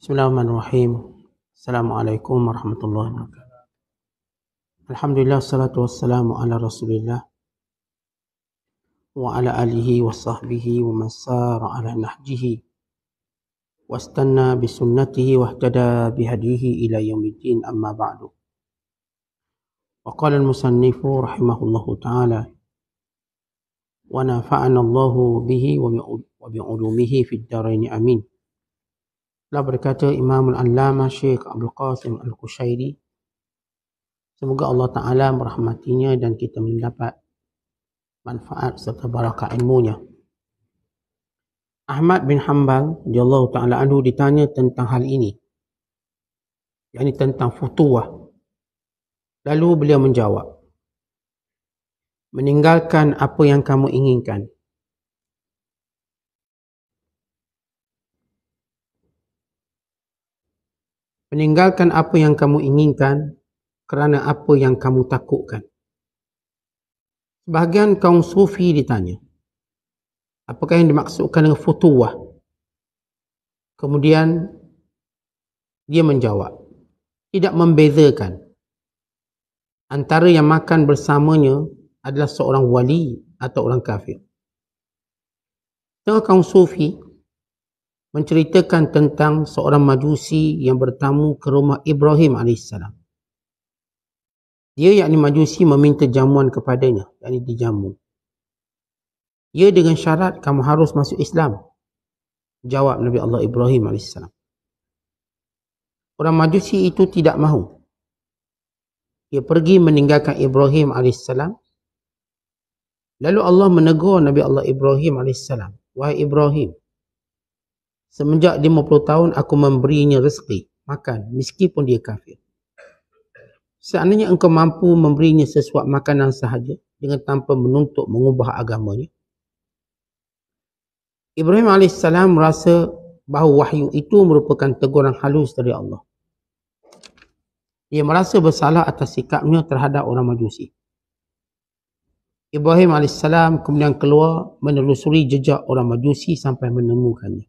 بسم الله الرحمن الرحيم السلام عليكم ورحمة الله وبركاته الحمد لله والصلاة والسلام على رسول الله وعلى آله وصحبه ومن سار على نهجه واستنى بسنته واهتدى بهديه إلى يوم الدين أما بعد وقال المصنف رحمه الله تعالى ونفعنا الله به وبعلومه في الدارين أمين Lah berkata Imam Al-Allama Syekh Abdul Qasim Al-Kushairi Semoga Allah Ta'ala merahmatinya dan kita mendapat manfaat serta barakah ilmunya. Ahmad bin Hanbal di Allah Ta'ala Anhu ditanya tentang hal ini. Ia yani tentang futuah. Lalu beliau menjawab. Meninggalkan apa yang kamu inginkan. meninggalkan apa yang kamu inginkan kerana apa yang kamu takutkan. Bahagian kaum sufi ditanya, apakah yang dimaksudkan dengan futuwah? Kemudian dia menjawab, tidak membezakan antara yang makan bersamanya adalah seorang wali atau orang kafir. Tengah kaum sufi menceritakan tentang seorang majusi yang bertamu ke rumah Ibrahim AS. Dia yakni majusi meminta jamuan kepadanya, yakni dijamu. Ia dengan syarat kamu harus masuk Islam. Jawab Nabi Allah Ibrahim AS. Orang majusi itu tidak mahu. Ia pergi meninggalkan Ibrahim AS. Lalu Allah menegur Nabi Allah Ibrahim AS. Wahai Ibrahim, Semenjak 50 tahun aku memberinya rezeki. Makan. Meskipun dia kafir. Seandainya engkau mampu memberinya sesuap makanan sahaja. Dengan tanpa menuntut mengubah agamanya. Ibrahim AS merasa bahawa wahyu itu merupakan teguran halus dari Allah. Ia merasa bersalah atas sikapnya terhadap orang majusi. Ibrahim AS kemudian keluar menelusuri jejak orang majusi sampai menemukannya.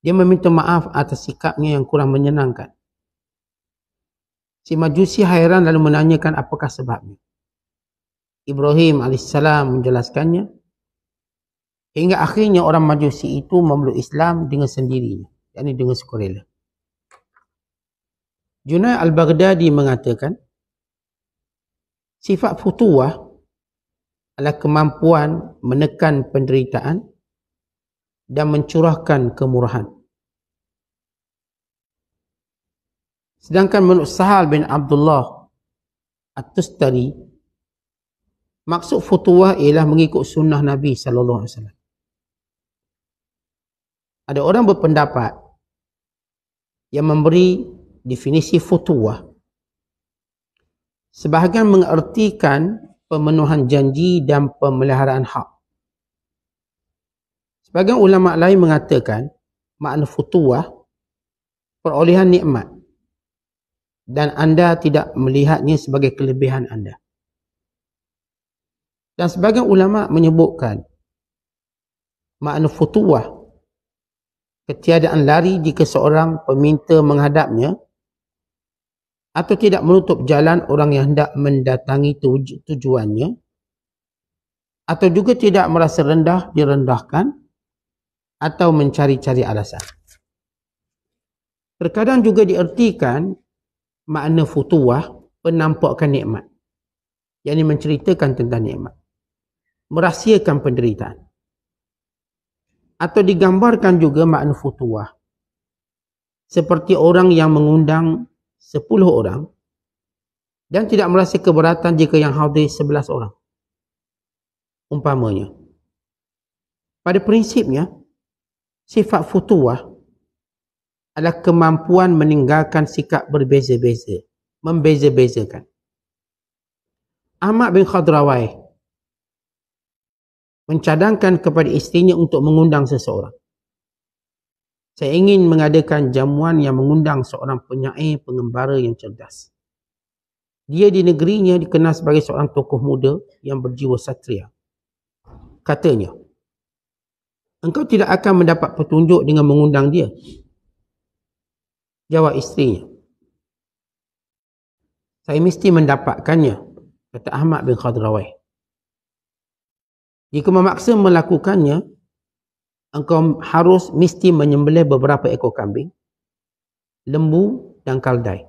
Dia meminta maaf atas sikapnya yang kurang menyenangkan. Si Majusi hairan lalu menanyakan apakah sebabnya. Ibrahim AS menjelaskannya. Hingga akhirnya orang Majusi itu memeluk Islam dengan sendirinya. Ia ini dengan sukarela. Junai Al-Baghdadi mengatakan, Sifat futuah adalah kemampuan menekan penderitaan dan mencurahkan kemurahan. Sedangkan menurut Sahal bin Abdullah At-Tustari, maksud futuah ialah mengikut sunnah Nabi sallallahu alaihi wasallam. Ada orang berpendapat yang memberi definisi futuah sebahagian mengertikan pemenuhan janji dan pemeliharaan hak. Sebagian ulama lain mengatakan makna futuah perolehan nikmat dan anda tidak melihatnya sebagai kelebihan anda. Dan sebagian ulama menyebutkan makna futuah ketiadaan lari jika seorang peminta menghadapnya atau tidak menutup jalan orang yang hendak mendatangi tujuannya atau juga tidak merasa rendah direndahkan atau mencari-cari alasan. Terkadang juga diertikan makna futuah penampakkan nikmat. Yang ini menceritakan tentang nikmat. Merahsiakan penderitaan. Atau digambarkan juga makna futuah. Seperti orang yang mengundang 10 orang dan tidak merasa keberatan jika yang hadir 11 orang. Umpamanya. Pada prinsipnya, sifat futuah adalah kemampuan meninggalkan sikap berbeza-beza, membeza-bezakan. Ahmad bin Khadrawai mencadangkan kepada istrinya untuk mengundang seseorang. Saya ingin mengadakan jamuan yang mengundang seorang penyair pengembara yang cerdas. Dia di negerinya dikenal sebagai seorang tokoh muda yang berjiwa satria. Katanya, Engkau tidak akan mendapat petunjuk dengan mengundang dia. Jawab isterinya. Saya mesti mendapatkannya. Kata Ahmad bin Khadrawai. Jika memaksa melakukannya, engkau harus mesti menyembelih beberapa ekor kambing, lembu dan kaldai.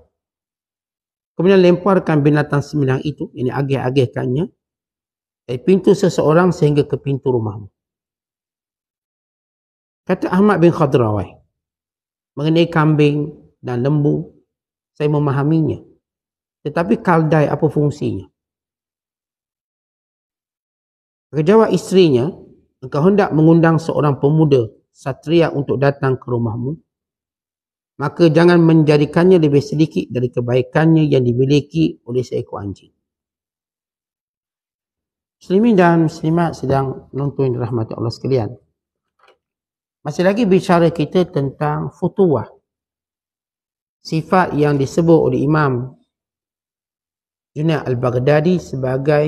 Kemudian lemparkan binatang sembilan itu, ini agih-agihkannya, dari pintu seseorang sehingga ke pintu rumahmu. Kata Ahmad bin Khadrawai, mengenai kambing dan lembu, saya memahaminya. Tetapi kaldai apa fungsinya? Kejawab istrinya, engkau hendak mengundang seorang pemuda, satria untuk datang ke rumahmu, maka jangan menjadikannya lebih sedikit dari kebaikannya yang dimiliki oleh seekor anjing. Muslimin dan muslimat sedang menonton rahmat Allah sekalian. Masih lagi bicara kita tentang futuah. Sifat yang disebut oleh Imam Junaid Al-Baghdadi sebagai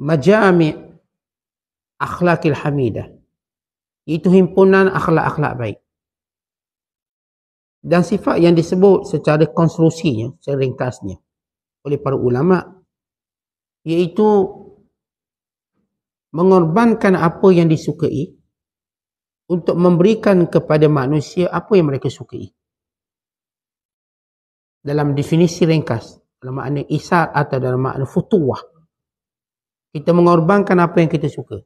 majami' akhlakil hamidah. Itu himpunan akhlak-akhlak baik. Dan sifat yang disebut secara konstruksinya, secara ringkasnya oleh para ulama iaitu mengorbankan apa yang disukai untuk memberikan kepada manusia apa yang mereka sukai. Dalam definisi ringkas, dalam makna isar atau dalam makna futuah. Kita mengorbankan apa yang kita suka.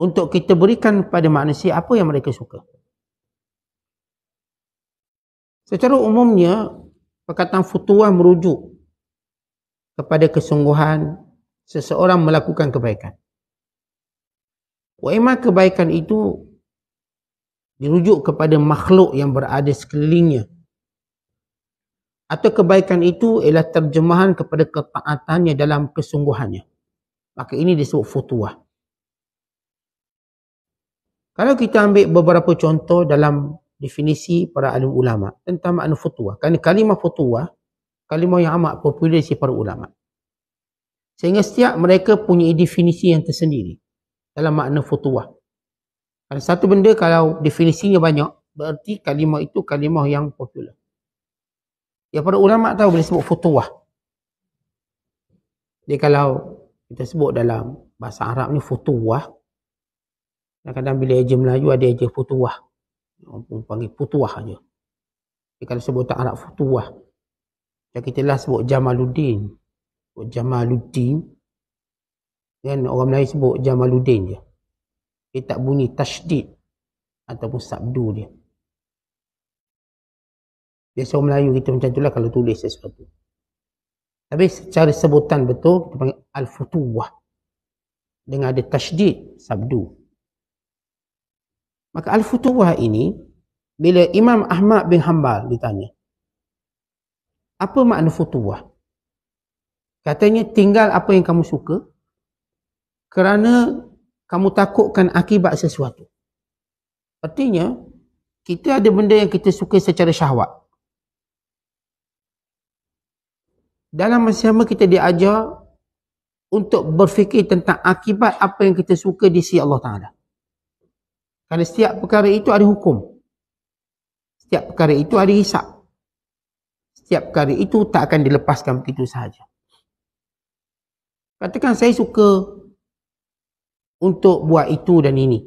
Untuk kita berikan kepada manusia apa yang mereka suka. Secara umumnya, perkataan futuah merujuk kepada kesungguhan seseorang melakukan kebaikan. Wa kebaikan itu dirujuk kepada makhluk yang berada sekelilingnya. Atau kebaikan itu ialah terjemahan kepada ketaatannya dalam kesungguhannya. Maka ini disebut futuah. Kalau kita ambil beberapa contoh dalam definisi para alim ulama tentang makna futuah. Kerana kalimah futuah, kalimah yang amat popular si para ulama. Sehingga setiap mereka punya definisi yang tersendiri dalam makna futuah. Ada satu benda kalau definisinya banyak, berarti kalimah itu kalimah yang popular. Ya para ulama tahu boleh sebut futuah. Jadi kalau kita sebut dalam bahasa Arab ni futuah, kadang-kadang bila aja Melayu ada aja futuah. Orang panggil futuah aja. Jadi kalau sebut tak Arab futuah, kita lah sebut Jamaluddin. Sebut Jamaluddin, dan orang Melayu sebut Jamaluddin je. Dia tak bunyi tajdid ataupun sabdu dia. Biasa orang Melayu kita macam itulah kalau tulis sesuatu. Tapi secara sebutan betul, kita panggil Al-Futuwah. Dengan ada tajdid, sabdu. Maka Al-Futuwah ini, bila Imam Ahmad bin Hanbal ditanya, apa makna futuwah? Katanya tinggal apa yang kamu suka, kerana kamu takutkan akibat sesuatu. Artinya, kita ada benda yang kita suka secara syahwat. Dalam masa sama kita diajar untuk berfikir tentang akibat apa yang kita suka di sisi Allah Ta'ala. Kerana setiap perkara itu ada hukum. Setiap perkara itu ada hisap. Setiap perkara itu tak akan dilepaskan begitu sahaja. Katakan saya suka untuk buat itu dan ini.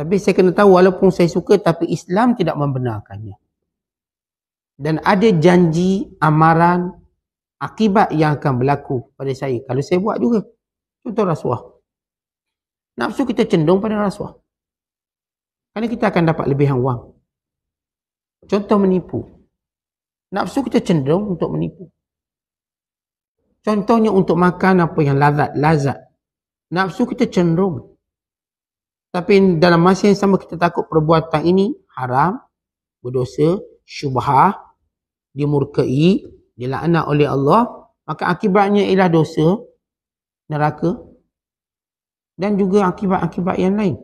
Tapi saya kena tahu walaupun saya suka tapi Islam tidak membenarkannya. Dan ada janji, amaran, akibat yang akan berlaku pada saya kalau saya buat juga. Contoh rasuah. Nafsu kita cenderung pada rasuah. Kerana kita akan dapat lebihan wang. Contoh menipu. Nafsu kita cenderung untuk menipu. Contohnya untuk makan apa yang lazat, lazat. Nafsu kita cenderung. Tapi dalam masa yang sama kita takut perbuatan ini haram, berdosa, syubhah, dimurkai, dilaknat oleh Allah. Maka akibatnya ialah dosa, neraka dan juga akibat-akibat yang lain.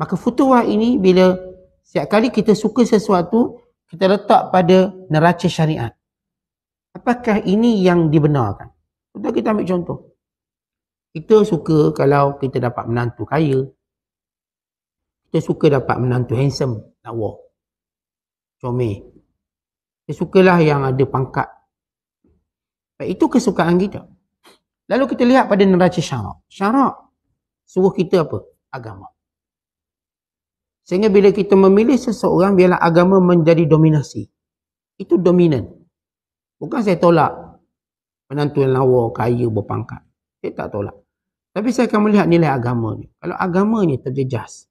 Maka futuhah ini bila setiap kali kita suka sesuatu, kita letak pada neraca syariat. Apakah ini yang dibenarkan? Contoh kita ambil contoh. Kita suka kalau kita dapat menantu kaya. Kita suka dapat menantu handsome. Tak wah. Comel. Kita sukalah yang ada pangkat. Baik, itu kesukaan kita. Lalu kita lihat pada neraca syarak. Syarak suruh kita apa? Agama. Sehingga bila kita memilih seseorang, biarlah agama menjadi dominasi. Itu dominan. Bukan saya tolak menantu yang lawa, kaya, berpangkat. Saya tak tolak. Tapi saya akan melihat nilai agama ni. Kalau agamanya terjejas.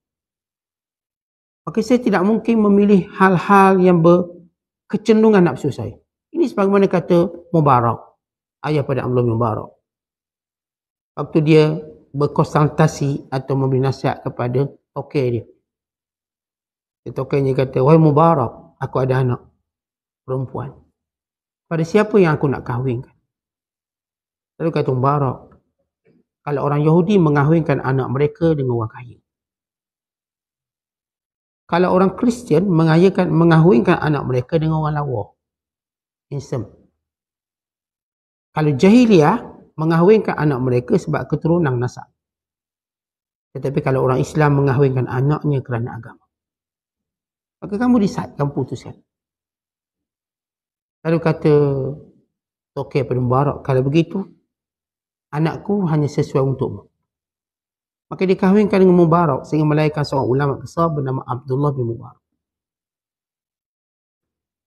Maka saya tidak mungkin memilih hal-hal yang berkecendungan nafsu saya. Ini sebagaimana kata Mubarak. Ayah pada Allah Mubarak. Waktu dia berkonsultasi atau memberi nasihat kepada tokeh dia. Dia tokehnya kata, Wahai Mubarak, aku ada anak perempuan. Pada siapa yang aku nak kahwinkan? Lalu kata Mubarak, kalau orang Yahudi mengahwinkan anak mereka dengan orang kaya. Kalau orang Kristian mengahwinkan, mengahwinkan anak mereka dengan orang lawa. Insem. Kalau jahiliah mengahwinkan anak mereka sebab keturunan nasab. Tetapi kalau orang Islam mengahwinkan anaknya kerana agama. Maka kamu decide, kamu putuskan. Kalau kata, okey pada Mubarak, kalau begitu, anakku hanya sesuai untukmu. Maka dikahwinkan dengan Mubarak sehingga melahirkan seorang ulama besar bernama Abdullah bin Mubarak.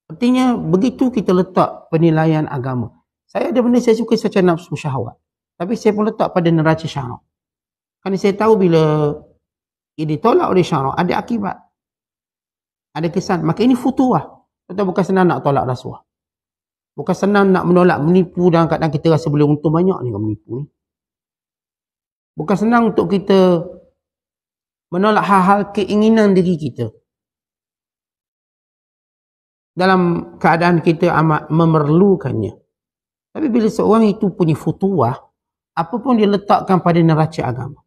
Artinya begitu kita letak penilaian agama. Saya ada benda saya suka secara nafsu syahwat. Tapi saya pun letak pada neraca syahwat. Kerana saya tahu bila ia ditolak oleh syahwat ada akibat. Ada kesan. Maka ini futuah. Tentang bukan senang nak tolak rasuah. Bukan senang nak menolak menipu dan kadang kita rasa boleh untung banyak ni kalau menipu ni. Bukan senang untuk kita menolak hal-hal keinginan diri kita. Dalam keadaan kita amat memerlukannya. Tapi bila seorang itu punya futuah, apapun dia letakkan pada neraca agama.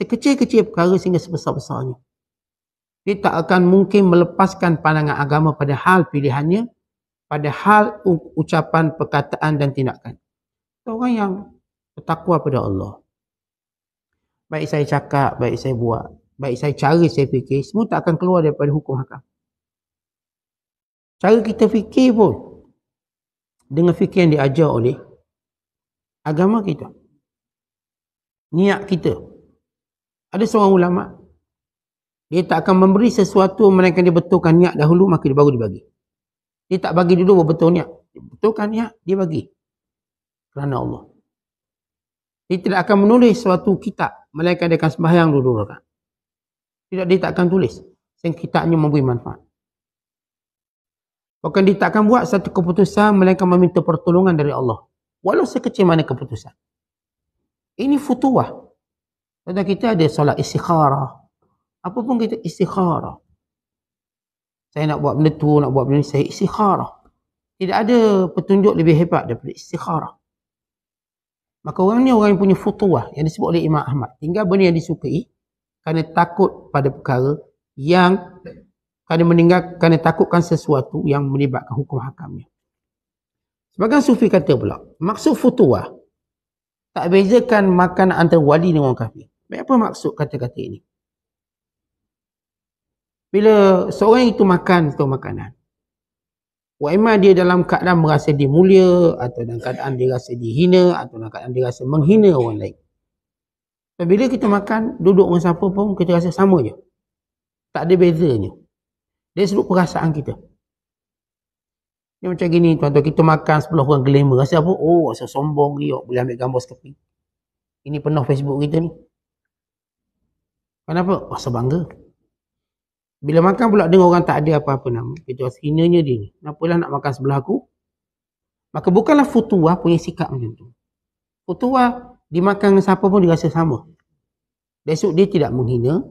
Sekecil-kecil perkara sehingga sebesar-besarnya. Dia tak akan mungkin melepaskan pandangan agama pada hal pilihannya pada hal ucapan, perkataan dan tindakan. Orang yang bertakwa pada Allah. Baik saya cakap, baik saya buat, baik saya cara saya fikir, semua tak akan keluar daripada hukum hakam. Cara kita fikir pun dengan fikir yang diajar oleh agama kita. Niat kita. Ada seorang ulama dia tak akan memberi sesuatu melainkan dia betulkan niat dahulu maka dia baru dibagi. Dia tak bagi dulu betul niat. Dia betulkan niat, dia bagi. Kerana Allah. Dia tidak akan menulis suatu kitab. Melainkan dia akan sembahyang dulu. Kan? Tidak, dia tak akan tulis. sehingga kitabnya memberi manfaat. Bahkan dia tak akan buat satu keputusan melainkan meminta pertolongan dari Allah. Walau sekecil mana keputusan. Ini futuah. Kita ada solat istikharah. apa pun kita istikharah saya nak buat benda tu, nak buat benda ni, saya istikharah. Tidak ada petunjuk lebih hebat daripada istikharah. Maka orang ni orang yang punya futuah yang disebut oleh Imam Ahmad. Tinggal benda yang disukai kerana takut pada perkara yang kerana meninggal kerana takutkan sesuatu yang melibatkan hukum hakamnya. Sebagai sufi kata pula, maksud futuah tak bezakan makan antara wali dengan kafir. Apa maksud kata-kata ini? Bila seorang itu makan tu makanan. Wa ima dia dalam keadaan merasa dia mulia atau dalam keadaan dia rasa dihina atau dalam keadaan dia rasa menghina orang lain. Dan bila kita makan, duduk dengan siapa pun kita rasa sama je. Tak ada bezanya. Dia seluk perasaan kita. Dia macam gini tuan-tuan kita makan 10 orang glamour rasa apa? Oh rasa sombong riak boleh ambil gambar sekali. Ini penuh Facebook kita ni. Kenapa? Rasa bangga. Bila makan pula dengan orang tak ada apa-apa nama. Kita rasa hinanya dia ni. Kenapalah nak makan sebelah aku? Maka bukanlah futua punya sikap macam tu. Futua dimakan dengan siapa pun dia rasa sama. Besok dia tidak menghina.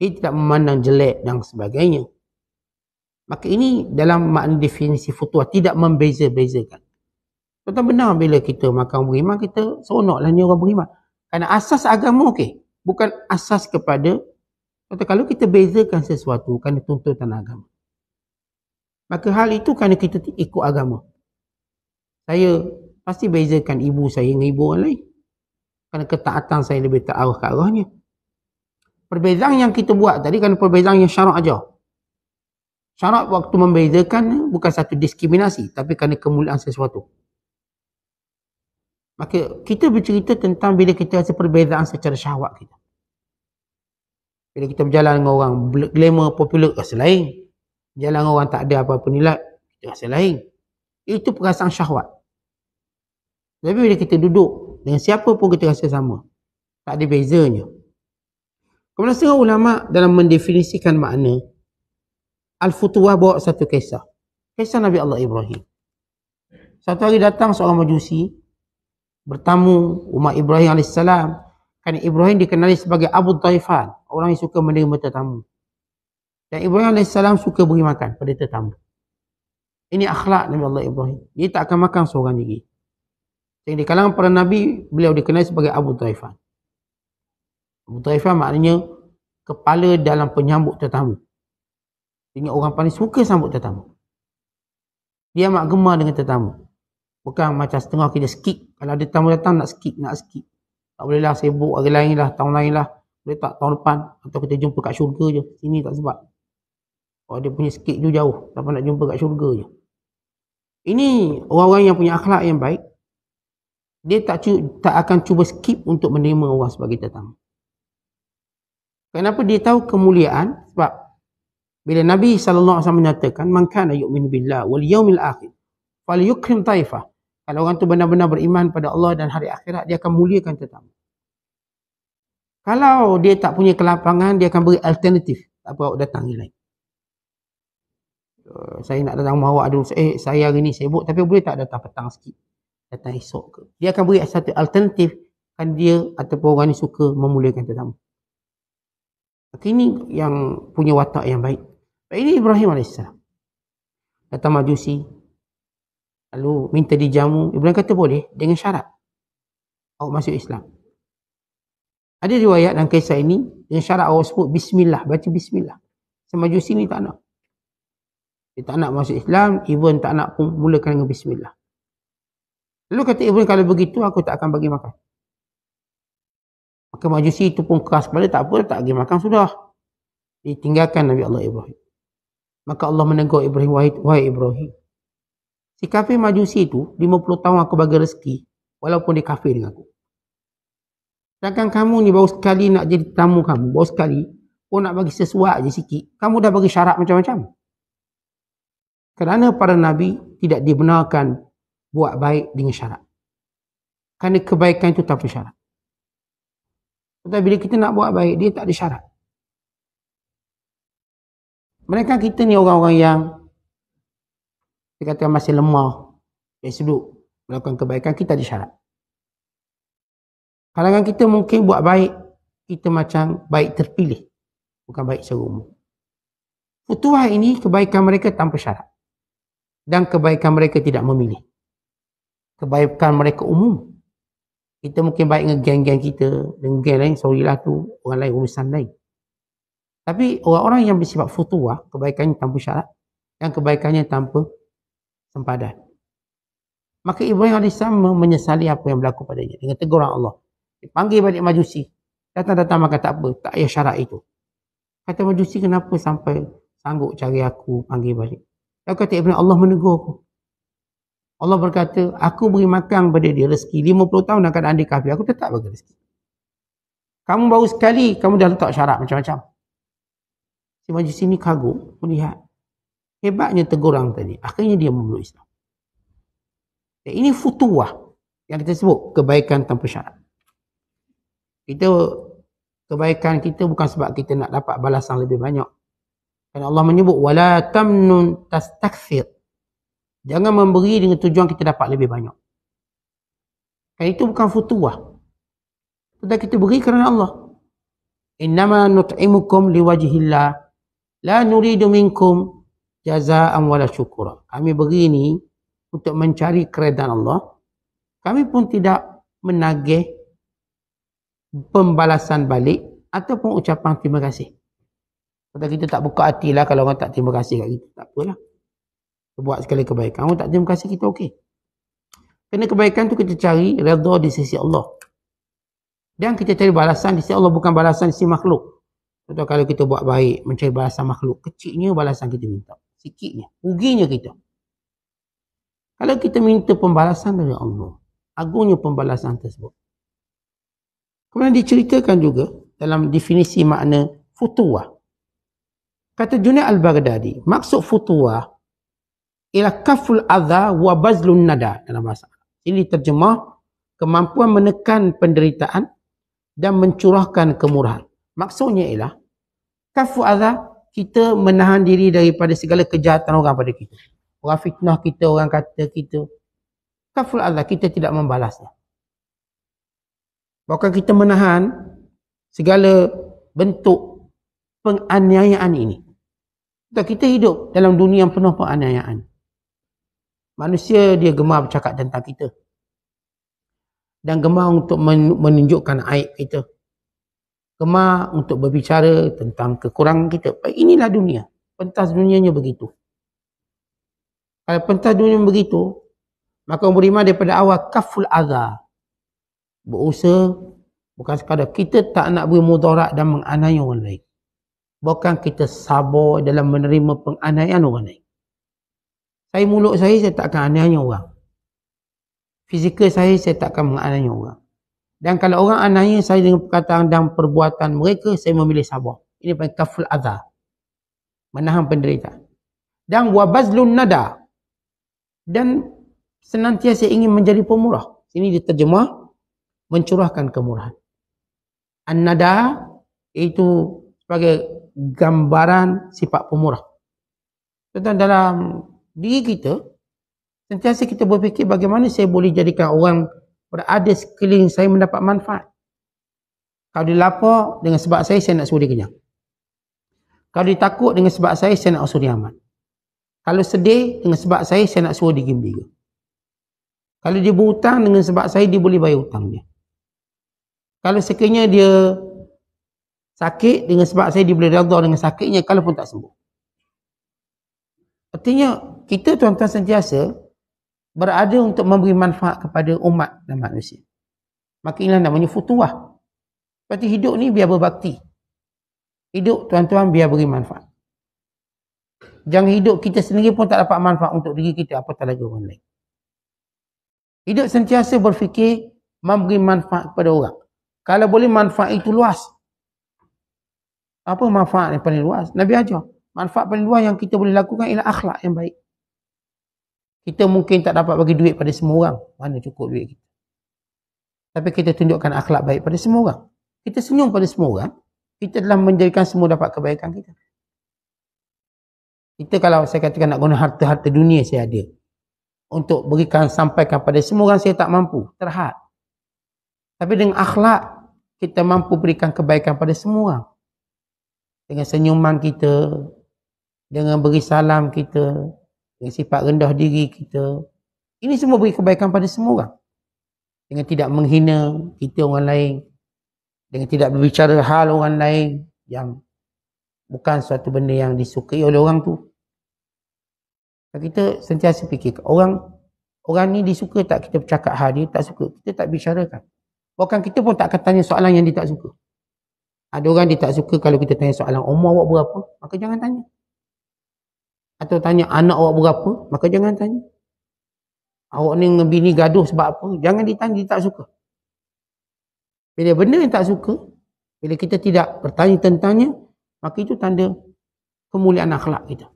Dia tidak memandang jelek dan sebagainya. Maka ini dalam makna definisi futua tidak membeza-bezakan. Tentang benar bila kita makan beriman, kita seronoklah ni orang beriman. Kerana asas agama okey. Bukan asas kepada Kata kalau kita bezakan sesuatu kerana tuntutan agama. Maka hal itu kerana kita ikut agama. Saya pasti bezakan ibu saya dengan ibu orang lain. Kerana ketaatan saya lebih terarah ke arahnya. Perbezaan yang kita buat tadi kerana perbezaan yang syarat aja. Syarat waktu membezakan bukan satu diskriminasi tapi kerana kemuliaan sesuatu. Maka kita bercerita tentang bila kita rasa perbezaan secara syahwat kita. Bila kita berjalan dengan orang glamour, popular, rasa lain. Jalan dengan orang tak ada apa-apa nilai, rasa lain. Itu perasaan syahwat. Tapi bila kita duduk dengan siapa pun kita rasa sama. Tak ada bezanya. Kemudian setengah ulama dalam mendefinisikan makna Al-Futuah bawa satu kisah. Kisah Nabi Allah Ibrahim. Satu hari datang seorang majusi bertamu Umar Ibrahim AS Kan Ibrahim dikenali sebagai Abu Taifan. Orang yang suka menerima tetamu. Dan Ibrahim AS suka beri makan pada tetamu. Ini akhlak Nabi Allah Ibrahim. Dia tak akan makan seorang diri. Yang di kalangan para Nabi, beliau dikenali sebagai Abu Taifan. Abu Taifan maknanya kepala dalam penyambut tetamu. Ini orang paling suka sambut tetamu. Dia amat gemar dengan tetamu. Bukan macam setengah kita skip. Kalau ada tetamu datang, nak skip, nak skip. Tak bolehlah sibuk hari lain lah, tahun lain lah. Boleh tak tahun depan? Atau kita jumpa kat syurga je. Sini tak sebab. Kalau oh, dia punya sikit tu jauh. Tak nak jumpa kat syurga je. Ini orang-orang yang punya akhlak yang baik. Dia tak cu- tak akan cuba skip untuk menerima orang sebagai tetamu. Kenapa dia tahu kemuliaan? Sebab bila Nabi SAW menyatakan, Man kana yu'min billah wal yawmil akhir, fal yukrim taifah. Kalau orang tu benar-benar beriman pada Allah dan hari akhirat, dia akan muliakan tetamu. Kalau dia tak punya kelapangan, dia akan beri alternatif. Tak apa, awak datang lain. saya nak datang rumah awak dulu. Eh, saya hari ni sibuk tapi boleh tak datang petang sikit? Datang esok ke? Dia akan beri satu alternatif kan dia ataupun orang ni suka memulakan tetamu. Okay, ini yang punya watak yang baik. Baik ini Ibrahim AS. Datang majusi, lalu minta dijamu Ibrahim kata boleh dengan syarat awak masuk Islam ada riwayat dan kisah ini dengan syarat awak sebut bismillah baca bismillah semajusi ni tak nak dia tak nak masuk Islam even tak nak pun mulakan dengan bismillah lalu kata Ibrahim kalau begitu aku tak akan bagi makan maka majusi itu pun keras kepala tak apa tak bagi makan sudah ditinggalkan Nabi Allah Ibrahim maka Allah menegur Ibrahim wahai, wahai Ibrahim Si kafir majusi tu 50 tahun aku bagi rezeki walaupun dia kafir dengan aku. Sedangkan kamu ni baru sekali nak jadi tamu kamu, baru sekali pun nak bagi sesuatu je sikit, kamu dah bagi syarat macam-macam. Kerana para Nabi tidak dibenarkan buat baik dengan syarat. Kerana kebaikan itu tanpa syarat. Tetapi bila kita nak buat baik, dia tak ada syarat. Mereka kita ni orang-orang yang dia kata masih lemah. Dia sedut melakukan kebaikan. Kita ada syarat. Kalangan kita mungkin buat baik. Kita macam baik terpilih. Bukan baik secara umum. Futuah ini kebaikan mereka tanpa syarat. Dan kebaikan mereka tidak memilih. Kebaikan mereka umum. Kita mungkin baik dengan geng-geng kita. Dengan geng lain. Sorry lah tu. Orang lain urusan lain. Tapi orang-orang yang bersifat futuah. Kebaikannya tanpa syarat. Dan kebaikannya tanpa sempadan. Maka Ibrahim AS menyesali apa yang berlaku padanya dengan teguran Allah. Dipanggil balik majusi. Datang-datang maka tak apa. Tak payah syarat itu. Kata majusi kenapa sampai sanggup cari aku panggil balik. Dia kata Ibrahim Allah menegur aku. Allah berkata, aku beri makan pada dia rezeki. 50 tahun dalam keadaan dia kafir. Aku tetap bagi rezeki. Kamu baru sekali, kamu dah letak syarat macam-macam. Si majusi ni kagum melihat Hebatnya teguran tadi. Akhirnya dia memeluk Islam. Dan ya, ini futuah yang kita sebut kebaikan tanpa syarat. Kita kebaikan kita bukan sebab kita nak dapat balasan lebih banyak. Dan Allah menyebut wala tamnun tastakthir. Jangan memberi dengan tujuan kita dapat lebih banyak. Dan itu bukan futuah. Sudah kita beri kerana Allah. Innama nut'imukum liwajhillah la nuridu minkum jaza'an wala syukura. Kami beri ini untuk mencari keredaan Allah. Kami pun tidak menagih pembalasan balik ataupun ucapan terima kasih. Kata kita tak buka hati lah kalau orang tak terima kasih kat kita. Tak apalah. Kita buat sekali kebaikan. Orang tak terima kasih kita okey. Kena kebaikan tu kita cari redha di sisi Allah. Dan kita cari balasan di sisi Allah bukan balasan di sisi makhluk. Contoh kalau kita buat baik mencari balasan makhluk. Kecilnya balasan kita minta sikitnya ruginya kita kalau kita minta pembalasan dari Allah agungnya pembalasan tersebut kemudian diceritakan juga dalam definisi makna futuah kata Junaid al-Baghdadi maksud futuah ialah kaful adha wa bazlun nada dalam bahasa ini terjemah kemampuan menekan penderitaan dan mencurahkan kemurahan maksudnya ialah kaful adha kita menahan diri daripada segala kejahatan orang pada kita. Orang fitnah kita, orang kata kita. Kaful Allah, kita tidak membalasnya. Bahkan kita menahan segala bentuk penganiayaan ini. Kita hidup dalam dunia yang penuh penganiayaan. Manusia dia gemar bercakap tentang kita. Dan gemar untuk menunjukkan aib kita gemar untuk berbicara tentang kekurangan kita. Inilah dunia. Pentas dunianya begitu. Kalau pentas dunia begitu, maka umur iman daripada awal kaful azar. Berusaha bukan sekadar kita tak nak beri mudarat dan menganai orang lain. Bukan kita sabar dalam menerima penganaian orang lain. Saya mulut saya, saya takkan akan orang. Fizikal saya, saya takkan akan orang. Dan kalau orang anaknya saya dengan perkataan dan perbuatan mereka, saya memilih sabar. Ini panggil kaful adha. Menahan penderita. Dan wabazlun nada. Dan senantiasa ingin menjadi pemurah. Ini diterjemah, mencurahkan kemurahan. An-nada, itu sebagai gambaran sifat pemurah. Tentang dalam diri kita, sentiasa kita berfikir bagaimana saya boleh jadikan orang pada ada sekeliling saya mendapat manfaat. Kalau dia lapar, dengan sebab saya, saya nak suruh dia kenyang. Kalau dia takut, dengan sebab saya, saya nak suruh dia aman. Kalau sedih, dengan sebab saya, saya nak suruh dia gembira. Kalau dia berhutang, dengan sebab saya, dia boleh bayar hutang dia. Kalau sekiranya dia sakit, dengan sebab saya, dia boleh redha dengan sakitnya, kalaupun tak sembuh. Artinya, kita tuan-tuan sentiasa, berada untuk memberi manfaat kepada umat dan manusia. Maka inilah namanya futuah. Seperti hidup ni biar berbakti. Hidup tuan-tuan biar beri manfaat. Jangan hidup kita sendiri pun tak dapat manfaat untuk diri kita apa tak lagi orang lain. Hidup sentiasa berfikir memberi manfaat kepada orang. Kalau boleh manfaat itu luas. Apa manfaat yang paling luas? Nabi ajar. Manfaat paling luas yang kita boleh lakukan ialah akhlak yang baik. Kita mungkin tak dapat bagi duit pada semua orang. Mana cukup duit kita. Tapi kita tunjukkan akhlak baik pada semua orang. Kita senyum pada semua orang. Kita telah menjadikan semua dapat kebaikan kita. Kita kalau saya katakan nak guna harta-harta dunia saya ada. Untuk berikan, sampaikan pada semua orang saya tak mampu. Terhad. Tapi dengan akhlak, kita mampu berikan kebaikan pada semua orang. Dengan senyuman kita, dengan beri salam kita, dengan sifat rendah diri kita. Ini semua beri kebaikan pada semua orang. Dengan tidak menghina kita orang lain. Dengan tidak berbicara hal orang lain yang bukan suatu benda yang disukai oleh orang tu. Kita sentiasa fikir, orang orang ni disuka tak kita bercakap hal dia, tak suka. Kita tak bicarakan. Bahkan kita pun tak akan tanya soalan yang dia tak suka. Ada orang dia tak suka kalau kita tanya soalan umur awak berapa, maka jangan tanya atau tanya anak awak berapa, maka jangan tanya. Awak ni dengan bini gaduh sebab apa, jangan ditanya, dia tak suka. Bila benda yang tak suka, bila kita tidak bertanya tentangnya, maka itu tanda kemuliaan akhlak kita.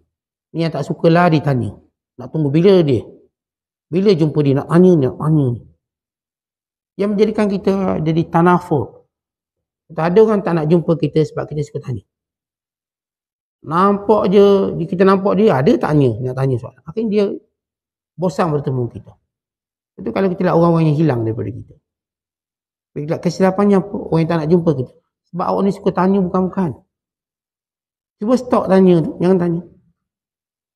Ni yang tak lah ditanya. Nak tunggu bila dia? Bila jumpa dia, nak tanya, nak tanya. Yang menjadikan kita jadi tanafur. Tak ada orang tak nak jumpa kita sebab kita suka tanya. Nampak je, kita nampak dia, ada tanya, nak tanya soalan. Akhirnya dia bosan bertemu kita. Itu kalau kita lihat orang-orang yang hilang daripada kita. Kita lihat kesilapannya orang yang tak nak jumpa kita. Sebab awak ni suka tanya bukan-bukan. Cuba stop tanya tu, jangan tanya.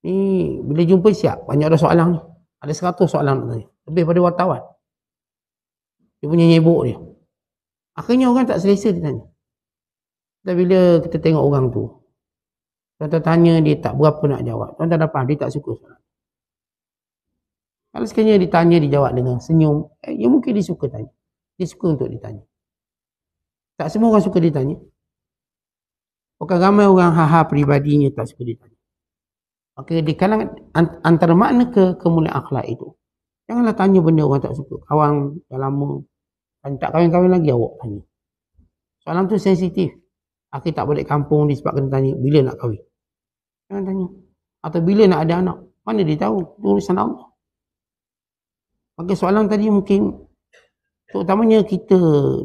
Ni, bila jumpa siap, banyak ada soalan ni. Ada seratus soalan nak Lebih pada wartawan. Dia punya nyebuk dia. Akhirnya orang tak selesa dia tanya. Dan bila kita tengok orang tu, Tuan-tuan tanya dia tak berapa nak jawab. Tuan-tuan dah faham dia tak suka solat. Kalau sekiranya ditanya dijawab dengan senyum, eh, ya mungkin dia suka tanya. Dia suka untuk ditanya. Tak semua orang suka ditanya. Bukan ramai orang haha peribadinya tak suka ditanya. Maka di kalangan antara makna ke kemuliaan akhlak itu. Janganlah tanya benda orang tak suka. Kawan dah lama dan tak kawin-kawin lagi awak tanya. Soalan tu sensitif. Akhir tak balik kampung disebabkan tanya bila nak kahwin. Jangan tanya. Atau bila nak ada anak? Mana dia tahu? Itu urusan Allah. Bagi soalan tadi mungkin terutamanya kita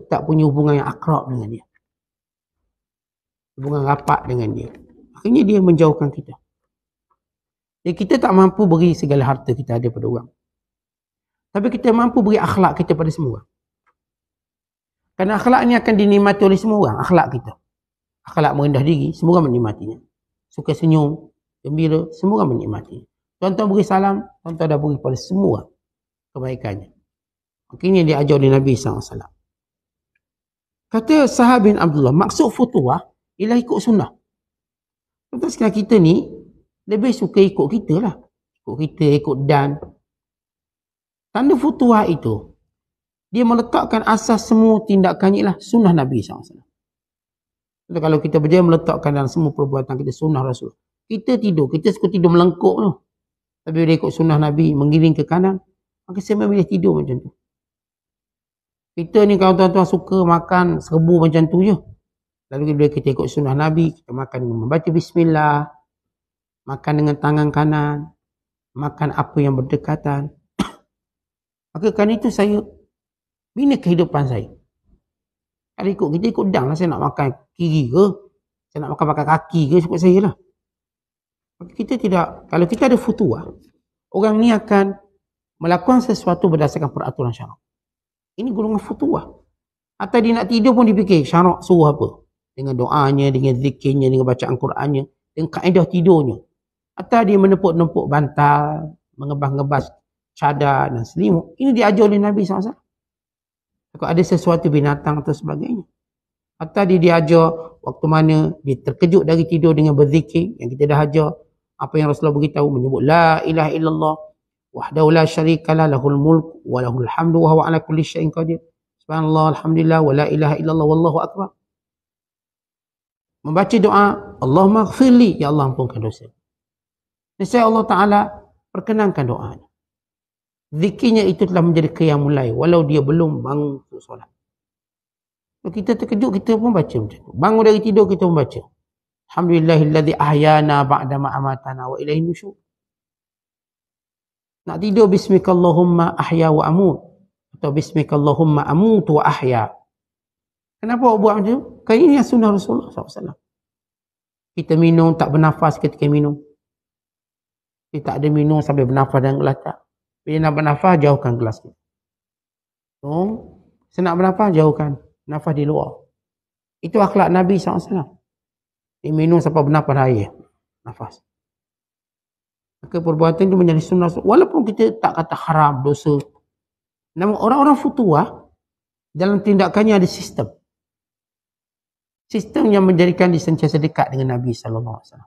tak punya hubungan yang akrab dengan dia. Hubungan rapat dengan dia. Akhirnya dia menjauhkan kita. Jadi kita tak mampu beri segala harta kita ada pada orang. Tapi kita mampu beri akhlak kita pada semua orang. Kerana akhlak ni akan dinikmati oleh semua orang. Akhlak kita. Akhlak merendah diri, semua orang menikmatinya suka senyum, gembira, semua orang menikmati. Contoh tuan beri salam, contoh tuan dah beri pada semua kebaikannya. Makanya dia ajar oleh Nabi SAW. Kata sahabin Abdullah, maksud futuah ialah ikut sunnah. Tuan-tuan sekarang kita ni, lebih suka ikut kita lah. Ikut kita, ikut dan. Tanda futuah itu, dia meletakkan asas semua tindakannya ialah sunnah Nabi SAW. Jadi kalau kita berjaya meletakkan dalam semua perbuatan kita sunnah Rasul. Kita tidur, kita suka tidur melengkuk tu. Tapi bila ikut sunnah Nabi menggiring ke kanan, maka saya memilih tidur macam tu. Kita ni kalau tuan-tuan suka makan serbu macam tu je. Lalu bila kita ikut sunnah Nabi, kita makan dengan membaca bismillah. Makan dengan tangan kanan. Makan apa yang berdekatan. maka kan itu saya bina kehidupan saya. Kalau ikut kita ikut dah lah saya nak makan kiri ke. Saya nak makan makan kaki ke, sebut saya lah. Kita tidak, kalau kita ada futuah, orang ni akan melakukan sesuatu berdasarkan peraturan syarak. Ini golongan futuah. Atau dia nak tidur pun dipikir syarak suruh apa. Dengan doanya, dengan zikirnya, dengan bacaan Qurannya, dengan kaedah tidurnya. Atau dia menepuk-nepuk bantal, mengebas-ngebas cadar dan selimut. Ini diajar oleh Nabi SAW takut ada sesuatu binatang atau sebagainya. Atau dia diajar waktu mana dia terkejut dari tidur dengan berzikir yang kita dah ajar. Apa yang Rasulullah beritahu menyebut La ilaha illallah wahdahu la syarika lah, lahul mulk wa lahul hamdu wa huwa kulli syai'in qadir. Subhanallah alhamdulillah wa la ilaha illallah wallahu akbar. Membaca doa Allahumma ghfirli ya Allah ampunkan dosa. Nisai Allah Ta'ala perkenankan doanya. Zikirnya itu telah menjadi kiamulai walau dia belum bangun untuk solat. Kita terkejut, kita pun baca macam tu. Bangun dari tidur, kita pun baca. Alhamdulillahillazi ahyana ba'da ma'amatana wa ilaihi nusyur. Nak tidur, bismikallahumma ahya wa amut. Atau bismikallahumma amut wa ahya. Kenapa buat macam tu? Kali ini yang sunnah Rasulullah SAW. Kita minum, tak bernafas ketika minum. Kita tak ada minum sampai bernafas dan gelas tak. Bila nak bernafas, jauhkan gelas tu. So, saya nak bernafas, jauhkan. Nafas di luar. Itu akhlak Nabi SAW. Dia minum sampai bernafas air. Nafas. Maka perbuatan itu menjadi sunnah. Walaupun kita tak kata haram, dosa. Namun orang-orang futua, dalam tindakannya ada sistem. Sistem yang menjadikan dia sentiasa dekat dengan Nabi SAW.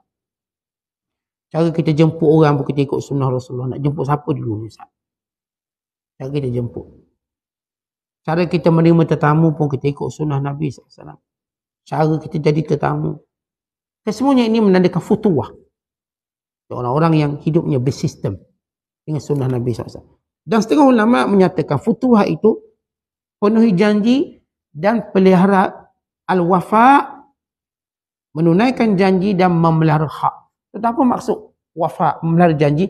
Cara kita jemput orang pun kita ikut sunnah Rasulullah. Nak jemput siapa dulu ni, Ustaz? Cara kita jemput. Cara kita menerima tetamu pun kita ikut sunnah Nabi SAW. Cara kita jadi tetamu. Dan semuanya ini menandakan futuah. Orang-orang yang hidupnya bersistem dengan sunnah Nabi SAW. Dan setengah ulama menyatakan futuah itu penuhi janji dan pelihara al-wafa menunaikan janji dan memelihara hak. Tetapi maksud wafa memelihara janji?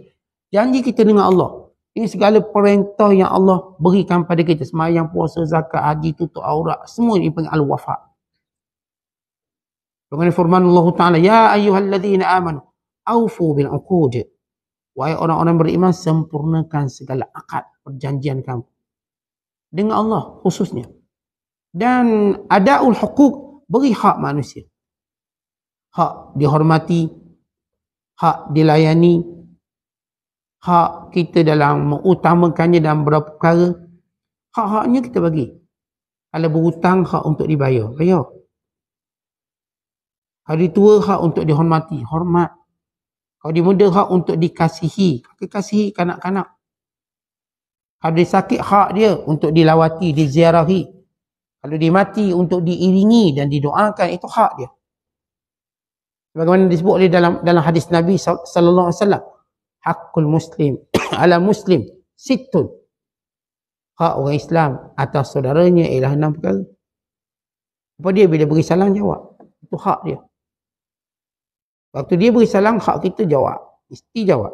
Janji kita dengan Allah. Ini segala perintah yang Allah berikan pada kita. Semayang, puasa, zakat, haji, tutup aurat. Semua ini panggil al-wafak. Dengan firman Allah Ta'ala, Ya ayuhal ayuhalladzina aman, awfu bin uqud. Wahai orang-orang beriman, sempurnakan segala akad perjanjian kamu. Dengan Allah khususnya. Dan ada'ul hukuk, beri hak manusia. Hak dihormati, hak dilayani, hak kita dalam mengutamakannya dalam beberapa perkara hak-haknya kita bagi kalau berhutang hak untuk dibayar bayar hari tua hak untuk dihormati hormat kalau di muda hak untuk dikasihi kita kasihi kanak-kanak kalau dia sakit hak dia untuk dilawati diziarahi kalau dia mati untuk diiringi dan didoakan itu hak dia bagaimana disebut oleh dalam dalam hadis Nabi sallallahu alaihi wasallam hakul muslim ala muslim situn hak orang Islam atas saudaranya ialah enam perkara apa dia bila beri salam jawab itu hak dia waktu dia beri salam hak kita jawab mesti jawab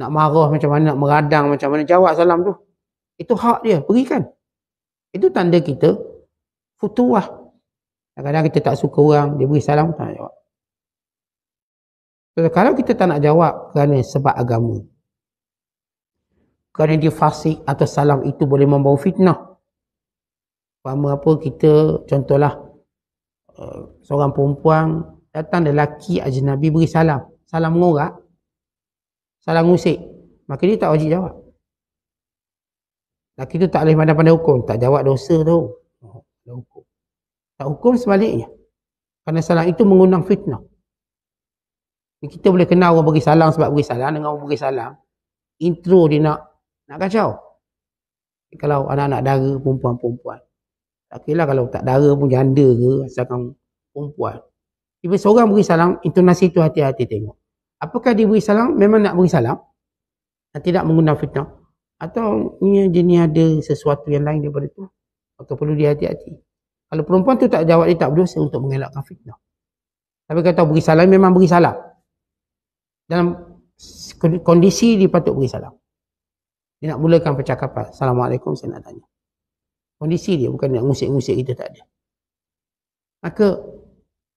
nak marah macam mana nak meradang macam mana jawab salam tu itu hak dia berikan itu tanda kita futuah kadang-kadang kita tak suka orang dia beri salam tak jawab kalau kita tak nak jawab kerana sebab agama. Kerana dia fasik atau salam itu boleh membawa fitnah. Pertama apa kita, contohlah eh, seorang perempuan datang lelaki ajar nabi beri salam. Salam mengorak. Salam musik. Maka dia tak wajib jawab. Lelaki tu tak boleh pandai-pandai hukum. Tak jawab dosa tu. Oh, tak hukum. Tak hukum sebaliknya. Kerana salam itu mengundang fitnah. Kita boleh kenal orang beri salam sebab beri salam dengan orang beri salam. Intro dia nak nak kacau. Kalau anak-anak dara perempuan-perempuan. Tak kira lah kalau tak dara pun janda ke asalkan perempuan. Tiba seorang beri salam, intonasi itu hati-hati tengok. Apakah dia beri salam? Memang nak beri salam. tidak menggunakan fitnah. Atau ini dia ni ada sesuatu yang lain daripada tu. Maka perlu dia hati-hati. Kalau perempuan tu tak jawab, dia tak berdosa untuk mengelakkan fitnah. Tapi kata beri salam, memang beri salam dalam kondisi dia patut beri salam. Dia nak mulakan percakapan. Assalamualaikum, saya nak tanya. Kondisi dia bukan nak ngusik-ngusik kita tak ada. Maka,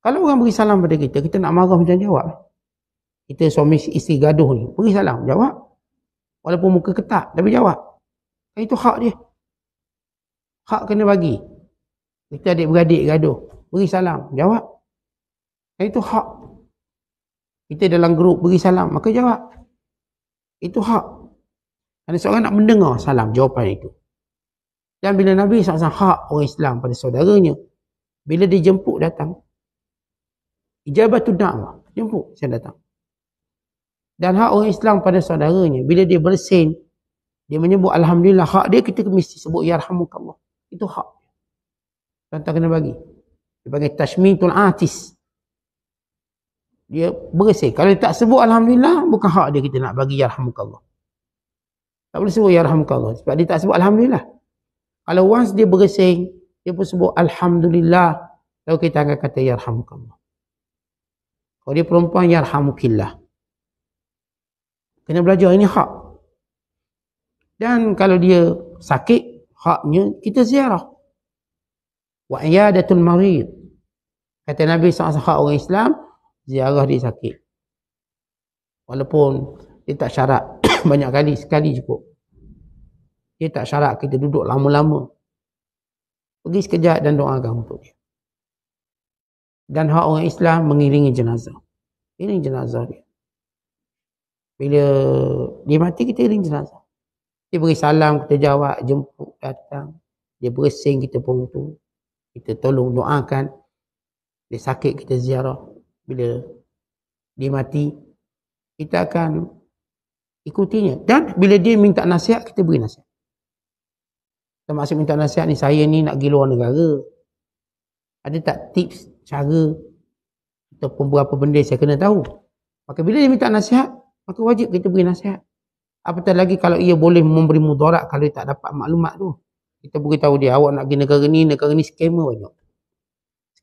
kalau orang beri salam pada kita, kita nak marah macam jawab. Kita suami isteri gaduh ni, beri salam, jawab. Walaupun muka ketak, tapi jawab. Kan itu hak dia. Hak kena bagi. Kita adik-beradik gaduh, beri salam, jawab. Kan itu hak kita dalam grup beri salam, maka jawab. Itu hak. Ada seorang nak mendengar salam, jawapan itu. Dan bila Nabi SAW hak orang Islam pada saudaranya, bila dia jemput datang, ijabat tu nak da'wah. Jemput, saya datang. Dan hak orang Islam pada saudaranya, bila dia bersin, dia menyebut Alhamdulillah, hak dia kita mesti sebut Ya Rahmukallah. Itu hak. Contoh kena bagi. Dia panggil Tashmintul Atis dia bersih. Kalau dia tak sebut Alhamdulillah, bukan hak dia kita nak bagi Ya Rahmukallah. Tak boleh sebut Ya Rahmukallah. Sebab dia tak sebut Alhamdulillah. Kalau once dia bersih, dia pun sebut Alhamdulillah. Lalu kita akan kata Ya Rahmukallah. Kalau dia perempuan, Ya Rahmukillah. Kena belajar ini hak. Dan kalau dia sakit, haknya kita ziarah. Wa'iyadatul marid. Kata Nabi SAW, orang Islam, ziarah dia sakit. Walaupun dia tak syarat banyak kali, sekali cukup. Dia tak syarat kita duduk lama-lama. Pergi sekejap dan doakan untuk dia. Dan hak orang Islam mengiringi jenazah. Ini jenazah dia. Bila dia mati, kita iring jenazah. Dia beri salam, kita jawab, jemput, datang. Dia bersing, kita pun tu. Kita tolong doakan. Dia sakit, kita ziarah bila dia mati kita akan ikutinya dan bila dia minta nasihat kita beri nasihat kita maksud minta nasihat ni saya ni nak pergi luar negara ada tak tips cara ataupun berapa benda saya kena tahu maka bila dia minta nasihat maka wajib kita beri nasihat apatah lagi kalau ia boleh memberi mudarat kalau tak dapat maklumat tu kita beritahu dia awak nak pergi negara ni negara ni skamer banyak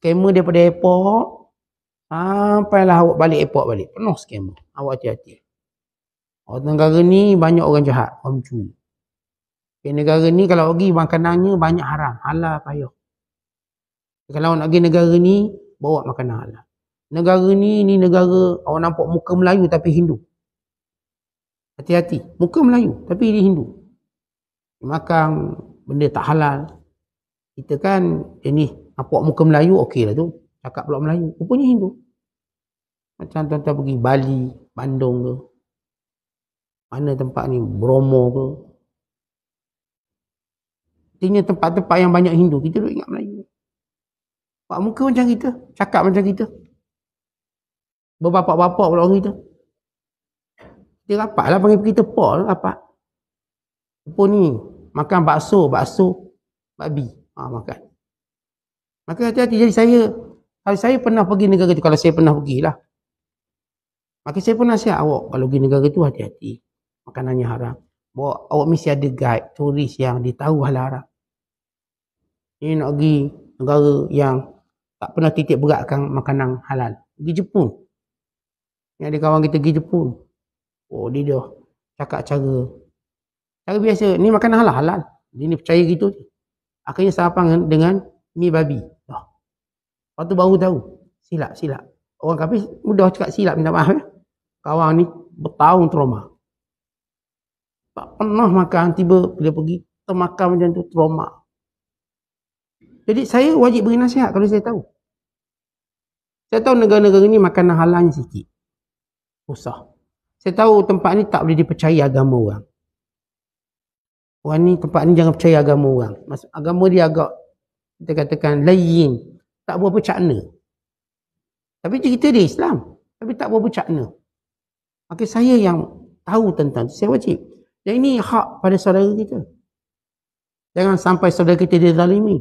skamer daripada airport Sampailah awak balik eh, airport balik. Penuh skamer. Awak hati-hati. Orang negara ni banyak orang jahat. Orang curi. negara ni kalau pergi makanannya banyak haram. Halal payah. Kalau nak pergi negara ni, bawa makanan halal. Negara ni, ni negara awak nampak muka Melayu tapi Hindu. Hati-hati. Muka Melayu tapi dia Hindu. Makan benda tak halal. Kita kan, ini eh, nampak muka Melayu, okey lah tu. Cakap pula Melayu. Rupanya Hindu. Macam tuan-tuan pergi Bali, Bandung ke. Mana tempat ni, Bromo ke. Artinya tempat-tempat yang banyak Hindu, kita duduk ingat Melayu. Pak muka macam kita, cakap macam kita. Berbapak-bapak pula orang kita. Dia rapat lah, panggil kita Paul lah, rapat. Apa ni, makan bakso, bakso, babi. Ha, makan. Maka hati-hati, jadi saya, kalau saya pernah pergi negara itu, kalau saya pernah pergi lah, Maka saya pun nasihat awak kalau pergi negara tu hati-hati. Makanannya haram. Bawa awak mesti ada guide, turis yang ditahu hal haram. Ini nak pergi negara yang tak pernah titik beratkan makanan halal. Pergi Jepun. Ini ada kawan kita pergi Jepun. Oh dia dah cakap cara. Cara biasa. Ni makanan halal. halal. Dia ni percaya gitu. Akhirnya sarapan dengan, dengan mi babi. Oh. Lepas tu baru tahu. Silap, silap. Orang kapis mudah cakap silap minta maaf. Ya? kawan ni bertahun trauma. Tak pernah makan, tiba dia pergi termakan macam tu trauma. Jadi saya wajib beri nasihat kalau saya tahu. Saya tahu negara-negara ni makanan halalnya sikit. Usah. Saya tahu tempat ni tak boleh dipercayai agama orang. Orang ni tempat ni jangan percaya agama orang. Maksud, agama dia agak kita katakan lain. Tak berapa cakna. Tapi cerita dia Islam. Tapi tak berapa cakna. Maka saya yang tahu tentang itu, saya wajib. Dan ini hak pada saudara kita. Jangan sampai saudara kita dia zalimi.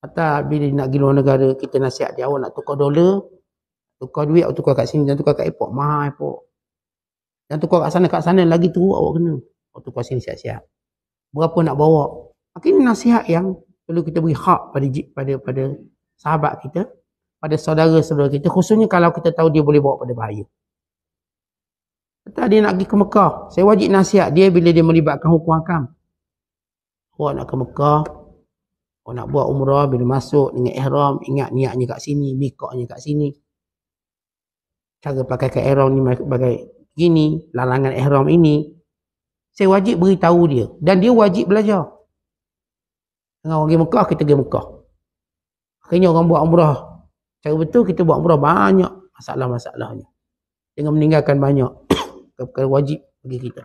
Atau bila nak pergi luar negara, kita nasihat dia awak nak tukar dolar, tukar duit, awak tukar kat sini, jangan tukar kat epok mahal epok Jangan tukar kat sana, kat sana lagi teruk awak kena. Awak tukar sini siap-siap. Berapa nak bawa? Maka ini nasihat yang perlu kita beri hak pada pada pada sahabat kita, pada saudara-saudara kita, khususnya kalau kita tahu dia boleh bawa pada bahaya. Kata dia nak pergi ke Mekah. Saya wajib nasihat dia bila dia melibatkan hukum hakam. Kau nak ke Mekah. kau nak buat umrah bila masuk dengan ihram. Ingat niatnya kat sini. Mikoknya kat sini. Cara pakai ke ihram ni bagai gini. Lalangan ihram ini. Saya wajib beritahu dia. Dan dia wajib belajar. Dengan orang pergi Mekah, kita pergi Mekah. Akhirnya orang buat umrah. Cara betul kita buat umrah banyak masalah-masalahnya. Dengan meninggalkan banyak. bukan perkara wajib bagi kita.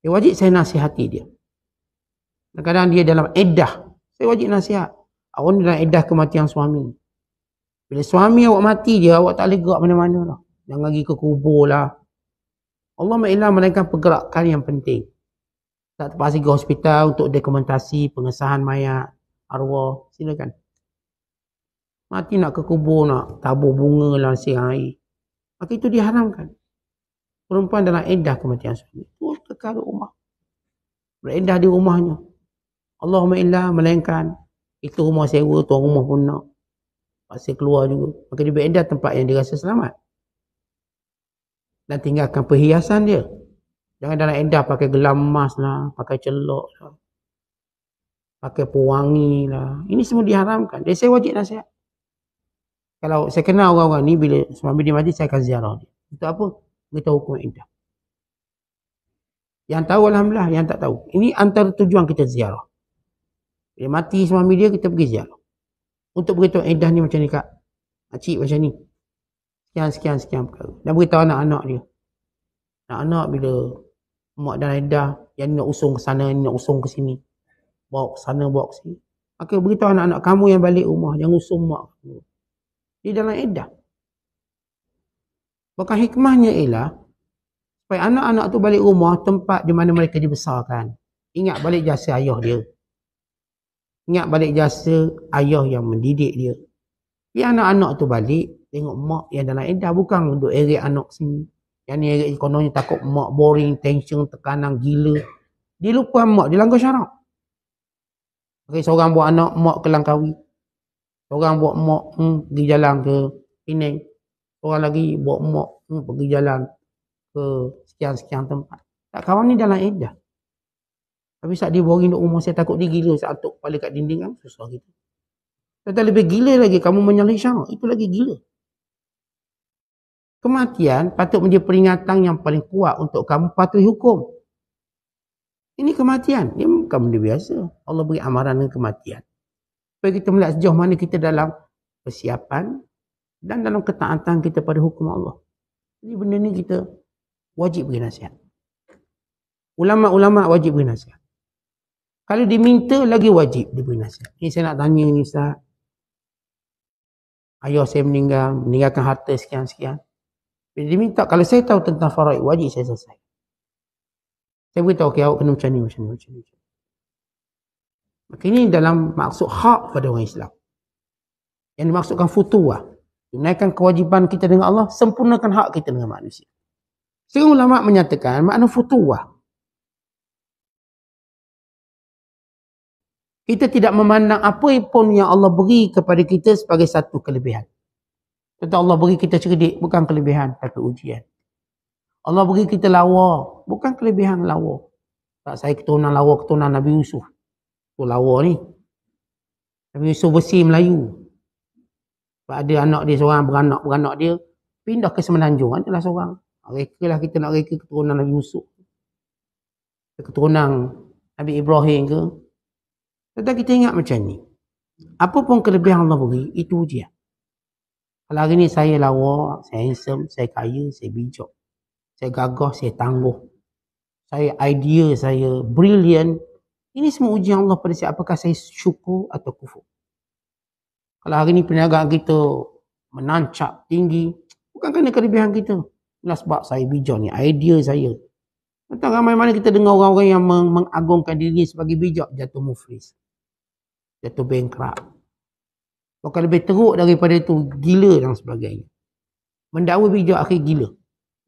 Yang wajib saya nasihati dia. Kadang-kadang dia dalam edah Saya wajib nasihat. Awak ni dalam edah kematian suami. Bila suami awak mati dia, awak tak boleh gerak mana-mana lah. Jangan pergi ke kubur lah. Allah ma'ilah melainkan pergerakan yang penting. Tak terpaksa ke hospital untuk dokumentasi, pengesahan mayat, arwah. Silakan. Mati nak ke kubur, nak tabur bunga lah siang air. Maka itu diharamkan perempuan dalam iddah kematian suami terus kekal di rumah beriddah di rumahnya Allahumma illa melainkan itu rumah sewa tuan rumah pun nak paksa keluar juga maka dia beriddah tempat yang dia rasa selamat dan tinggalkan perhiasan dia jangan dalam iddah pakai gelam emas lah pakai celok lah pakai pewangi lah ini semua diharamkan dia saya wajib nasihat kalau saya kenal orang-orang ni bila suami dia mati saya akan ziarah dia untuk apa? kita hukum indah. Yang tahu Alhamdulillah, yang tak tahu. Ini antara tujuan kita ziarah. Bila mati semua dia, kita pergi ziarah. Untuk beritahu indah ni macam ni kak. Makcik macam ni. Sekian, sekian, sekian perkara. Dan beritahu anak-anak dia. Anak-anak bila mak dan indah yang nak usung ke sana, nak usung ke sini. Bawa ke sana, bawa ke sini. Maka beritahu anak-anak kamu yang balik rumah. yang usung mak. Dia dalam edah. Maka hikmahnya ialah supaya anak-anak tu balik rumah tempat di mana mereka dibesarkan. Ingat balik jasa ayah dia. Ingat balik jasa ayah yang mendidik dia. Ya anak-anak tu balik tengok mak yang dalam edah bukan untuk erik anak sini. Yang ni erik kononnya takut mak boring, tension, tekanan, gila. Dia lupa mak, dia langgar syarat. Okay, seorang buat anak, mak kelangkawi, Langkawi. Seorang buat mak, hmm, pergi jalan ke Penang. Orang lagi bawa mok pergi jalan ke sekian-sekian tempat. Tak kawan ni dalam edah. Tapi saat dia boring duduk rumah saya takut dia gila saat atuk kepala kat dinding kan. Susah gitu. Tetapi lebih gila lagi kamu menyalahi syarat. Itu lagi gila. Kematian patut menjadi peringatan yang paling kuat untuk kamu patuhi hukum. Ini kematian. Ini bukan benda biasa. Allah beri amaran dengan kematian. Supaya kita melihat sejauh mana kita dalam persiapan dan dalam ketaatan kita pada hukum Allah. Jadi benda ni kita wajib beri nasihat. Ulama-ulama wajib beri nasihat. Kalau diminta lagi wajib diberi nasihat. Ini saya nak tanya ni Ustaz. Ayah saya meninggal, meninggalkan harta sekian-sekian. Bila diminta, kalau saya tahu tentang faraid, wajib saya selesai. Saya buat okey, awak kena macam ni, macam ni, macam ni. Maka ini dalam maksud hak pada orang Islam. Yang dimaksudkan futuah. Tunaikan kewajipan kita dengan Allah, sempurnakan hak kita dengan manusia. Sehingga ulama menyatakan makna futuah. Kita tidak memandang apa pun yang Allah beri kepada kita sebagai satu kelebihan. Contoh Allah beri kita cerdik bukan kelebihan tapi ujian. Allah beri kita lawa bukan kelebihan lawa. Tak saya keturunan lawa keturunan Nabi Yusuf. Tu lawa ni. Nabi Yusuf besi Melayu. Sebab ada anak dia seorang, beranak-beranak dia. Pindah ke Semenanjung, adalah seorang. Reka lah kita nak reka keturunan Nabi Yusuf. Keturunan Nabi Ibrahim ke. Tetapi kita ingat macam ni. Apa pun kelebihan Allah beri, itu dia. Kalau hari ni saya lawa, saya handsome, saya kaya, saya bijak. Saya gagah, saya tangguh. Saya idea, saya brilliant. Ini semua ujian Allah pada siapakah saya syukur atau kufur. Kalau hari ni perniagaan kita menancap tinggi, bukan kerana kelebihan kita. Ialah sebab saya bijak ni, idea saya. Tentang ramai mana kita dengar orang-orang yang meng- mengagungkan diri sebagai bijak, jatuh muflis. Jatuh bankrupt. Bukan lebih teruk daripada itu, gila dan sebagainya. Mendakwa bijak akhir gila.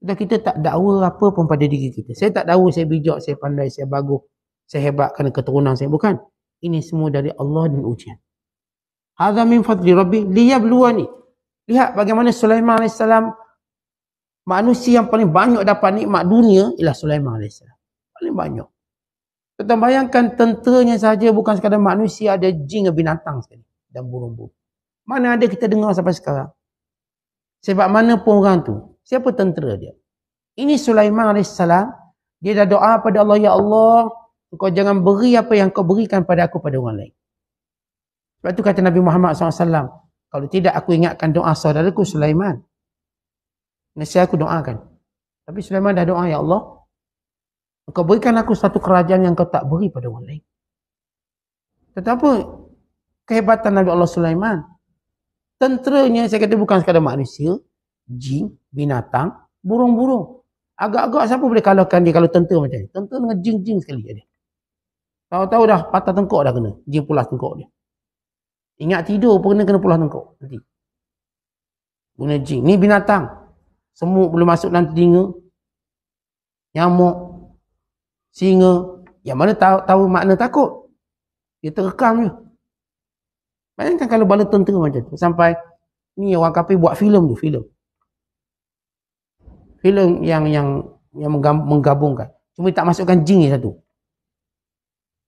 Dan kita tak dakwa apa pun pada diri kita. Saya tak dakwa saya bijak, saya pandai, saya bagus, saya hebat kerana keturunan saya. Bukan. Ini semua dari Allah dan ujian. Hadha min fadli rabbi ni. Lihat bagaimana Sulaiman AS manusia yang paling banyak dapat nikmat dunia ialah Sulaiman AS. Paling banyak. Kita bayangkan tentunya saja bukan sekadar manusia ada jin dan binatang sekali dan burung-burung. Mana ada kita dengar sampai sekarang? Sebab mana pun orang tu? Siapa tentera dia? Ini Sulaiman AS. Dia dah doa pada Allah, Ya Allah. Kau jangan beri apa yang kau berikan pada aku pada orang lain. Sebab tu kata Nabi Muhammad SAW, kalau tidak aku ingatkan doa saudaraku Sulaiman. nasi aku doakan. Tapi Sulaiman dah doa, Ya Allah, kau berikan aku satu kerajaan yang kau tak beri pada orang lain. Tetapi kehebatan Nabi Allah Sulaiman, tenteranya saya kata bukan sekadar manusia, jin, binatang, burung-burung. Agak-agak siapa boleh kalahkan dia kalau tentu macam ni? tentu dengan jin-jin sekali dia. Tahu-tahu dah patah tengkok dah kena. jing pulas tengkok dia. Ingat tidur pun kena, kena pulau tengkuk. Nanti. Guna jing. Ni binatang. Semut belum masuk dalam telinga. Nyamuk. Singa. Yang mana tahu, tahu makna takut. Dia terekam je. Bayangkan kalau bala tentera macam tu. Sampai ni orang kapi buat filem tu. Filem. Filem yang yang yang menggabungkan. Cuma tak masukkan jing satu.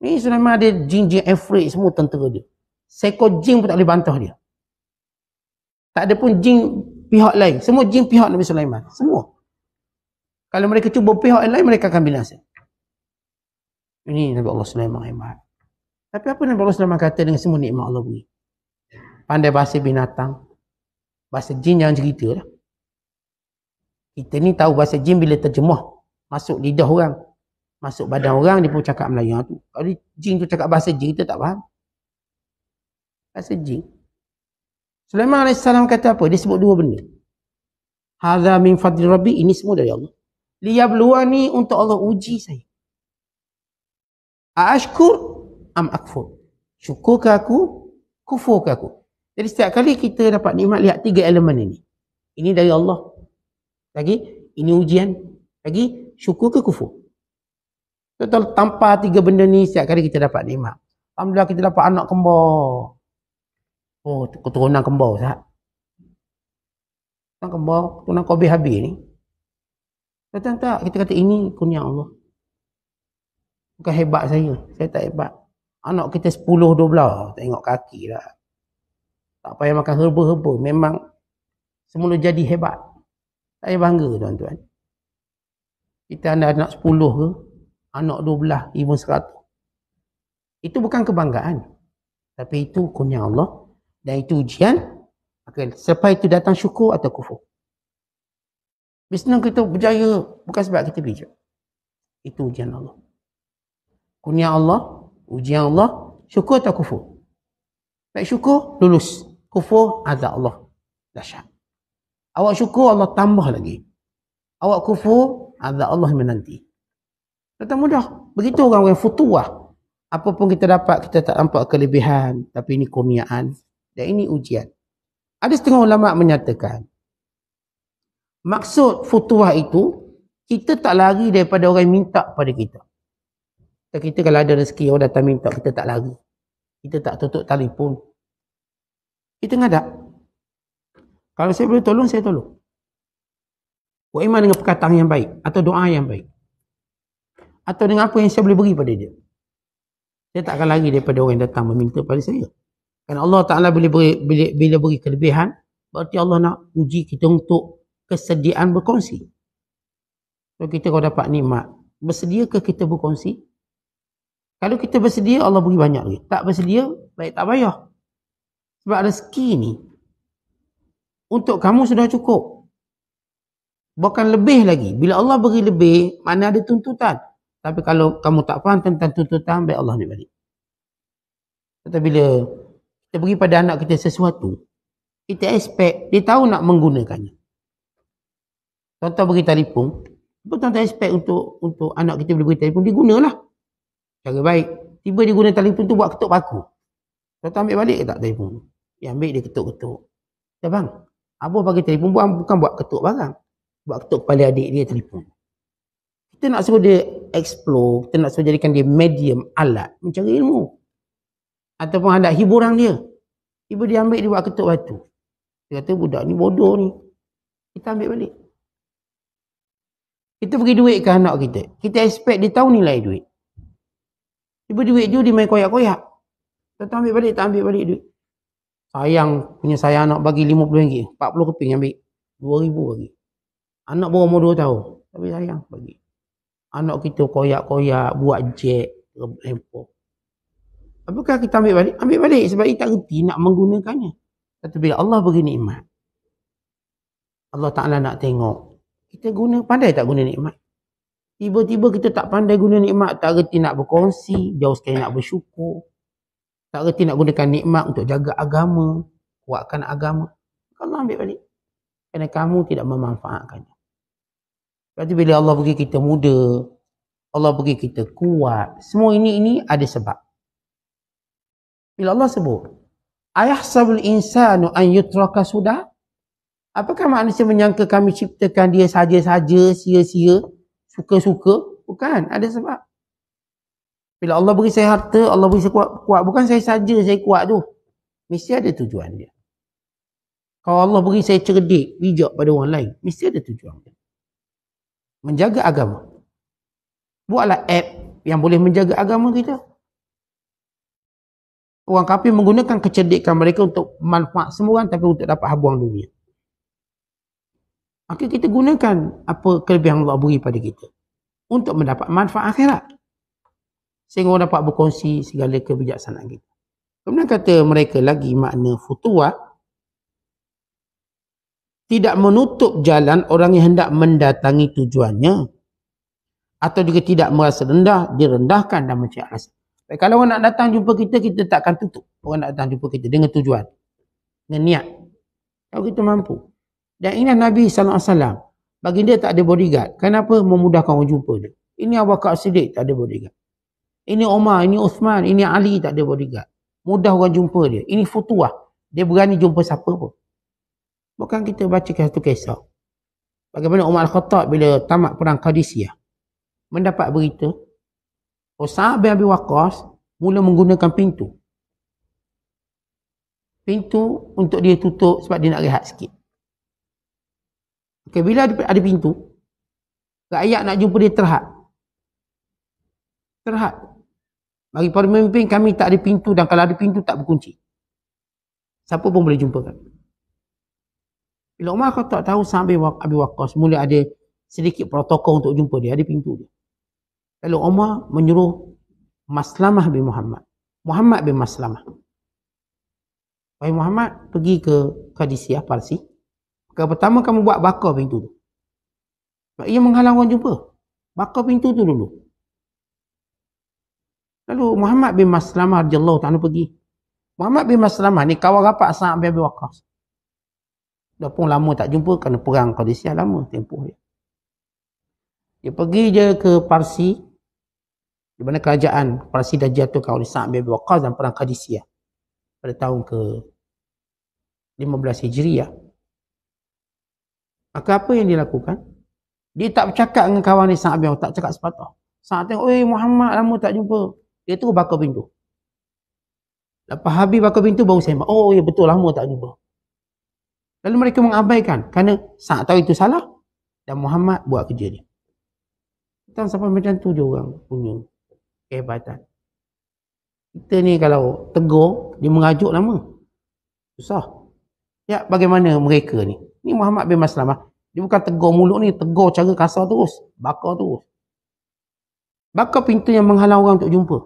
Ni sebenarnya ada jing-jing afraid semua tentera dia. Seko jin pun tak boleh bantah dia. Tak ada pun jin pihak lain. Semua jin pihak Nabi Sulaiman. Semua. Kalau mereka cuba pihak lain, mereka akan saya. Ini Nabi Allah Sulaiman hebat. Tapi apa Nabi Allah Sulaiman kata dengan semua nikmat Allah ini? Pandai bahasa binatang. Bahasa jin jangan cerita lah. Kita ni tahu bahasa jin bila terjemah. Masuk lidah orang. Masuk badan orang, dia pun cakap Melayu. Kalau jin tu cakap bahasa jin, kita tak faham. Rasa jin. Sulaiman AS kata apa? Dia sebut dua benda. Hadha min fadli rabbi. Ini semua dari Allah. Liyabluwani ni untuk Allah uji saya. A'ashkur am akfur. Syukur ke aku? Kufur ke aku? Jadi setiap kali kita dapat nikmat lihat tiga elemen ini. Ini dari Allah. Lagi, ini ujian. Lagi, syukur ke kufur? Total tanpa tiga benda ni setiap kali kita dapat nikmat. Alhamdulillah kita dapat anak kembar. Oh, keturunan kembau sah. Keturunan kembau, keturunan kau habis ni. tuan tak, kita kata ini kunia Allah. Bukan hebat saya. Saya tak hebat. Anak kita 10-12, tengok kaki lah. Tak payah makan herba-herba. Memang semula jadi hebat. Saya bangga tuan-tuan. Kita ada anak 10 ke, anak 12, even 100. Itu bukan kebanggaan. Tapi itu kunia Allah. Dan itu ujian. Okay. Sebab itu datang syukur atau kufur. Bisnes kita berjaya bukan sebab kita bijak. Itu ujian Allah. Kurnia Allah, ujian Allah, syukur atau kufur. Baik syukur, lulus. Kufur, ada Allah. Dahsyat. Awak syukur, Allah tambah lagi. Awak kufur, ada Allah menanti. Tak mudah. Begitu orang-orang futuah. Apa pun kita dapat, kita tak nampak kelebihan. Tapi ini kurniaan. Dan ini ujian. Ada setengah ulama menyatakan maksud futuah itu kita tak lari daripada orang minta pada kita. Kita, kita kalau ada rezeki orang datang minta kita tak lari. Kita tak tutup telefon. Kita ngadap. Kalau saya boleh tolong, saya tolong. Buat iman dengan perkataan yang baik. Atau doa yang baik. Atau dengan apa yang saya boleh beri pada dia. Saya tak akan lari daripada orang yang datang meminta pada saya. Kan Allah Taala bila beri bila, bila beri kelebihan, berarti Allah nak uji kita untuk kesediaan berkongsi. Kalau so, kita kau dapat nikmat, bersedia ke kita berkongsi? Kalau kita bersedia, Allah beri banyak lagi. Tak bersedia, baik tak payah. Sebab rezeki ni, untuk kamu sudah cukup. Bukan lebih lagi. Bila Allah beri lebih, mana ada tuntutan. Tapi kalau kamu tak faham tentang tuntutan, baik Allah ambil balik. Tetapi bila kita bagi pada anak kita sesuatu, kita expect dia tahu nak menggunakannya. Contoh bagi telefon, apa tuan-tuan expect untuk untuk anak kita boleh beri telefon, dia gunalah. Cara baik. Tiba dia guna telefon tu buat ketuk paku. tuan ambil balik ke tak telefon? Dia ambil dia ketuk-ketuk. Ya bang, abah bagi telefon buat bukan buat ketuk barang. Buat ketuk kepala adik dia telefon. Kita nak suruh dia explore, kita nak suruh jadikan dia medium alat mencari ilmu ataupun hendak hiburan dia. Ibu dia ambil dia buat ketuk batu. Dia kata budak ni bodoh ni. Kita ambil balik. Kita pergi duit ke anak kita. Kita expect dia tahu nilai duit. Ibu duit tu dia main koyak-koyak. Kita -koyak. ambil balik, tak ambil balik duit. Sayang punya sayang anak bagi RM50, RM40 keping ambil. RM2,000 bagi. Anak baru umur 2 tahun. Tapi sayang bagi. Anak kita koyak-koyak, buat jet, handphone. Apakah kita ambil balik? Ambil balik sebab kita tak henti nak menggunakannya. Tapi bila Allah beri nikmat, Allah Ta'ala nak tengok, kita guna pandai tak guna nikmat? Tiba-tiba kita tak pandai guna nikmat, tak reti nak berkongsi, jauh sekali nak bersyukur, tak reti nak gunakan nikmat untuk jaga agama, kuatkan agama. Allah ambil balik. Kerana kamu tidak memanfaatkannya. Berarti bila Allah beri kita muda, Allah beri kita kuat, semua ini ini ada sebab. Bila Allah sebut, ayah Ayahsabul insanu an yutraka sudah? Apakah manusia menyangka kami ciptakan dia saja-saja, sia-sia, suka-suka? Bukan, ada sebab. Bila Allah beri saya harta, Allah beri saya kuat, kuat. bukan saya saja saya kuat tu. Mesti ada tujuan dia. Kalau Allah beri saya cerdik, bijak pada orang lain, mesti ada tujuan dia. Menjaga agama. Buatlah app yang boleh menjaga agama kita. Orang kapi menggunakan kecerdikan mereka untuk manfaat semua orang tapi untuk dapat habuang dunia. Maka kita gunakan apa kelebihan Allah beri pada kita untuk mendapat manfaat akhirat. Sehingga orang dapat berkongsi segala kebijaksanaan kita. Kemudian kata mereka lagi makna futuwa tidak menutup jalan orang yang hendak mendatangi tujuannya atau juga tidak merasa rendah, direndahkan dan mencari alasan. Eh, kalau orang nak datang jumpa kita, kita takkan tutup. Orang nak datang jumpa kita dengan tujuan. Dengan niat. Kalau kita mampu. Dan ini Nabi SAW. dia tak ada bodyguard. Kenapa memudahkan orang jumpa dia? Ini Abu Bakar Siddiq tak ada bodyguard. Ini Omar, ini Uthman, ini Ali tak ada bodyguard. Mudah orang jumpa dia. Ini futuah. Dia berani jumpa siapa pun. Bukan kita baca satu kisah. Bagaimana Umar Al-Khattab bila tamat perang Qadisiyah. Mendapat berita Usama oh, bin Abi Waqas mula menggunakan pintu. Pintu untuk dia tutup sebab dia nak rehat sikit. Okay, bila ada pintu, rakyat nak jumpa dia terhad. Terhad. Bagi para pemimpin, kami tak ada pintu dan kalau ada pintu tak berkunci. Siapa pun boleh jumpa kami. Bila Umar tak tahu sampai Abi Waqas mula ada sedikit protokol untuk jumpa dia, ada pintu dia. Lalu Umar menyuruh Maslamah bin Muhammad. Muhammad bin Maslamah. Wahai Muhammad, pergi ke Qadisiyah Parsi. Kali pertama kamu buat bakar pintu tu. Sebab ia menghalang orang jumpa. Bakar pintu tu dulu. Lalu Muhammad bin Maslamah radhiyallahu ta'ala pergi. Muhammad bin Maslamah ni kawan rapat Sa'ad bin Abi Waqqas. Dah pun lama tak jumpa kerana perang Qadisiyah lama tempoh dia. Dia pergi je ke Parsi, di mana kerajaan Parsi dah jatuhkan oleh Sa'ad bin Waqqas dan perang Qadisiyah pada tahun ke 15 Hijriah. Maka apa yang dilakukan? Dia tak bercakap dengan kawan ni Sa'ad bin Waqqas, tak cakap sepatutnya. Sa'ad tengok, "Oi Muhammad, lama tak jumpa." Dia terus bakar pintu. Lepas habis bakar pintu baru saya, Oh ya betul lama tak jumpa. Lalu mereka mengabaikan kerana saat tahu itu salah dan Muhammad buat kerja dia. Tentang sampai macam tu je orang punya kehebatan. Kita ni kalau tegur, dia mengajuk lama. Susah. Ya, bagaimana mereka ni? Ni Muhammad bin Maslamah. Dia bukan tegur mulut ni, tegur cara kasar terus. Bakar terus. Bakar pintu yang menghalang orang untuk jumpa.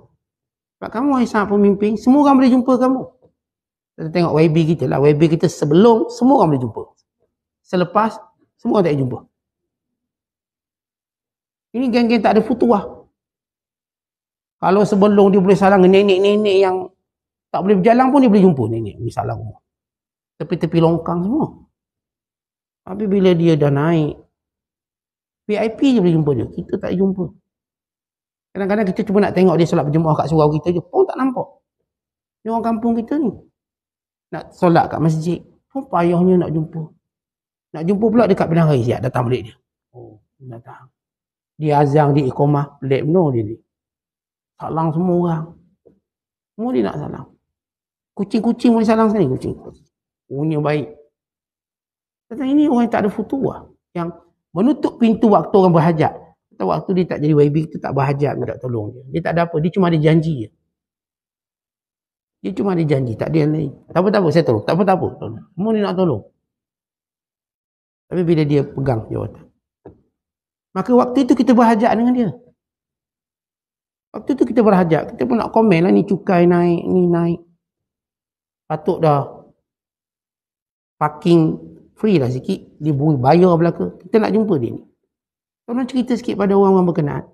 Sebab kamu yang sangat pemimpin, semua orang boleh jumpa kamu. Kita tengok YB kita lah. YB kita sebelum, semua orang boleh jumpa. Selepas, semua orang tak boleh jumpa. Ini geng-geng tak ada futuah. Kalau sebelum dia boleh salam nenek-nenek yang tak boleh berjalan pun dia boleh jumpa nenek. Ini salam rumah. Tepi-tepi longkang semua. Tapi bila dia dah naik, VIP je boleh jumpa dia. Kita tak jumpa. Kadang-kadang kita cuma nak tengok dia solat berjemaah kat surau kita je. Oh tak nampak. Ni orang kampung kita ni. Nak solat kat masjid. Oh payahnya nak jumpa. Nak jumpa pula dekat bilang hari siap datang balik dia. Oh, datang. Dia azang di ikhomah. Lep no dia ni. Salang semua orang. Semua dia nak salang, Kucing-kucing boleh salang sekali kucing. Punya baik. Kata ini orang yang tak ada futuah. Yang menutup pintu waktu orang berhajat. Kata waktu dia tak jadi YB, kita tak berhajat, kita tak tolong dia. Dia tak ada apa, dia cuma ada janji je. Dia cuma ada janji, tak ada yang lain. Tak apa-tak apa, saya tolong. Tak apa-tak apa, tolong. Semua dia nak tolong. Tapi bila dia pegang jawatan. Maka waktu itu kita berhajat dengan dia. Waktu tu kita berhajat. Kita pun nak komen lah ni cukai naik, ni naik. Patut dah parking free lah sikit. Dia boleh bayar belaka. Kita nak jumpa dia ni. Tolong cerita sikit pada orang-orang berkenaan.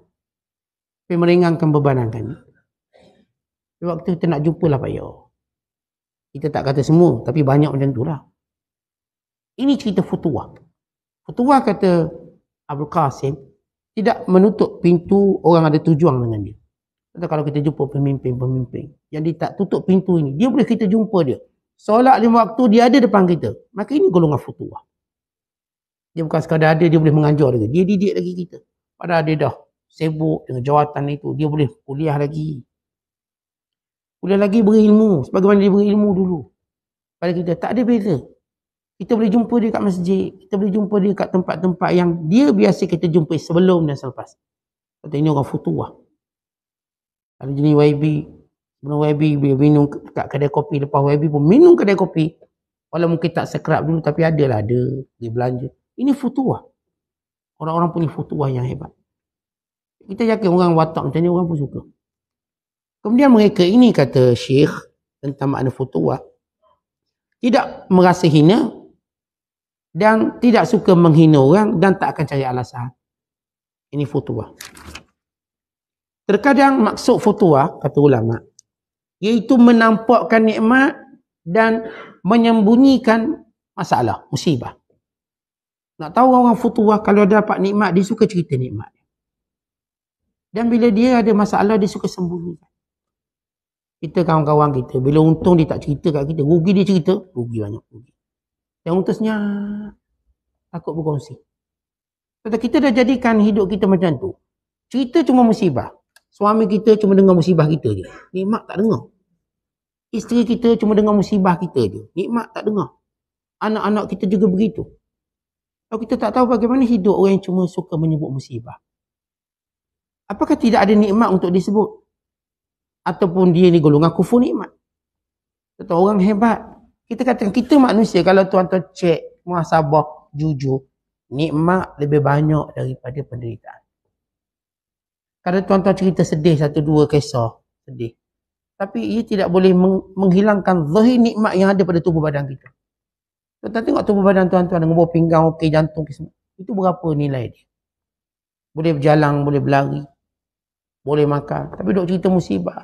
Supaya meringankan bebanan kami. Sebab kita, kita nak jumpa lah Pak Yo. Kita tak kata semua. Tapi banyak macam tu lah. Ini cerita futuah. Futuah kata Abdul Qasim tidak menutup pintu orang ada tujuan dengan dia. Atau kalau kita jumpa pemimpin-pemimpin yang dia tak tutup pintu ini, dia boleh kita jumpa dia. Solat lima waktu dia ada depan kita. Maka ini golongan futuah. Dia bukan sekadar ada, dia boleh menganjur lagi. Dia didik lagi kita. Padahal dia dah sibuk dengan jawatan itu. Dia boleh kuliah lagi. Kuliah lagi beri ilmu. Sebagaimana dia beri ilmu dulu. Pada kita tak ada beza. Kita boleh jumpa dia kat masjid. Kita boleh jumpa dia kat tempat-tempat yang dia biasa kita jumpa sebelum dan selepas. Kata ini orang futuah. Ada jenis YB. Sebelum YB, dia minum kat kedai kopi. Lepas YB pun minum kedai kopi. Walau mungkin tak sekerap dulu, tapi ada lah ada. Dia belanja. Ini futuah. Orang-orang punya futuah yang hebat. Kita yakin orang watak macam ni, orang pun suka. Kemudian mereka ini kata Syekh tentang makna futuah. Tidak merasa hina dan tidak suka menghina orang dan tak akan cari alasan. Ini futuah. Terkadang maksud fatwa ah, kata ulama iaitu menampakkan nikmat dan menyembunyikan masalah, musibah. Nak tahu orang fatwa ah, kalau dapat nikmat dia suka cerita nikmat. Dan bila dia ada masalah dia suka sembunyi. Kita kawan-kawan kita bila untung dia tak cerita kat kita, rugi dia cerita, rugi banyak rugi. Yang untungnya takut berkongsi. Kata kita dah jadikan hidup kita macam tu. Cerita cuma musibah. Suami kita cuma dengar musibah kita je. Nikmat tak dengar. Isteri kita cuma dengar musibah kita je. Nikmat tak dengar. Anak-anak kita juga begitu. Kalau kita tak tahu bagaimana hidup orang yang cuma suka menyebut musibah. Apakah tidak ada nikmat untuk disebut? Ataupun dia ni golongan kufur nikmat? Kata orang hebat. Kita katakan kita manusia kalau tuan-tuan cek muhasabah jujur. Nikmat lebih banyak daripada penderitaan. Kadang tuan-tuan cerita sedih satu dua kisah sedih. Tapi ia tidak boleh menghilangkan zahir nikmat yang ada pada tubuh badan kita. Tuan-tuan tengok tubuh badan tuan-tuan dengan buah pinggang, okey, jantung, okay, semua. Itu berapa nilai dia? Boleh berjalan, boleh berlari. Boleh makan. Tapi duk cerita musibah.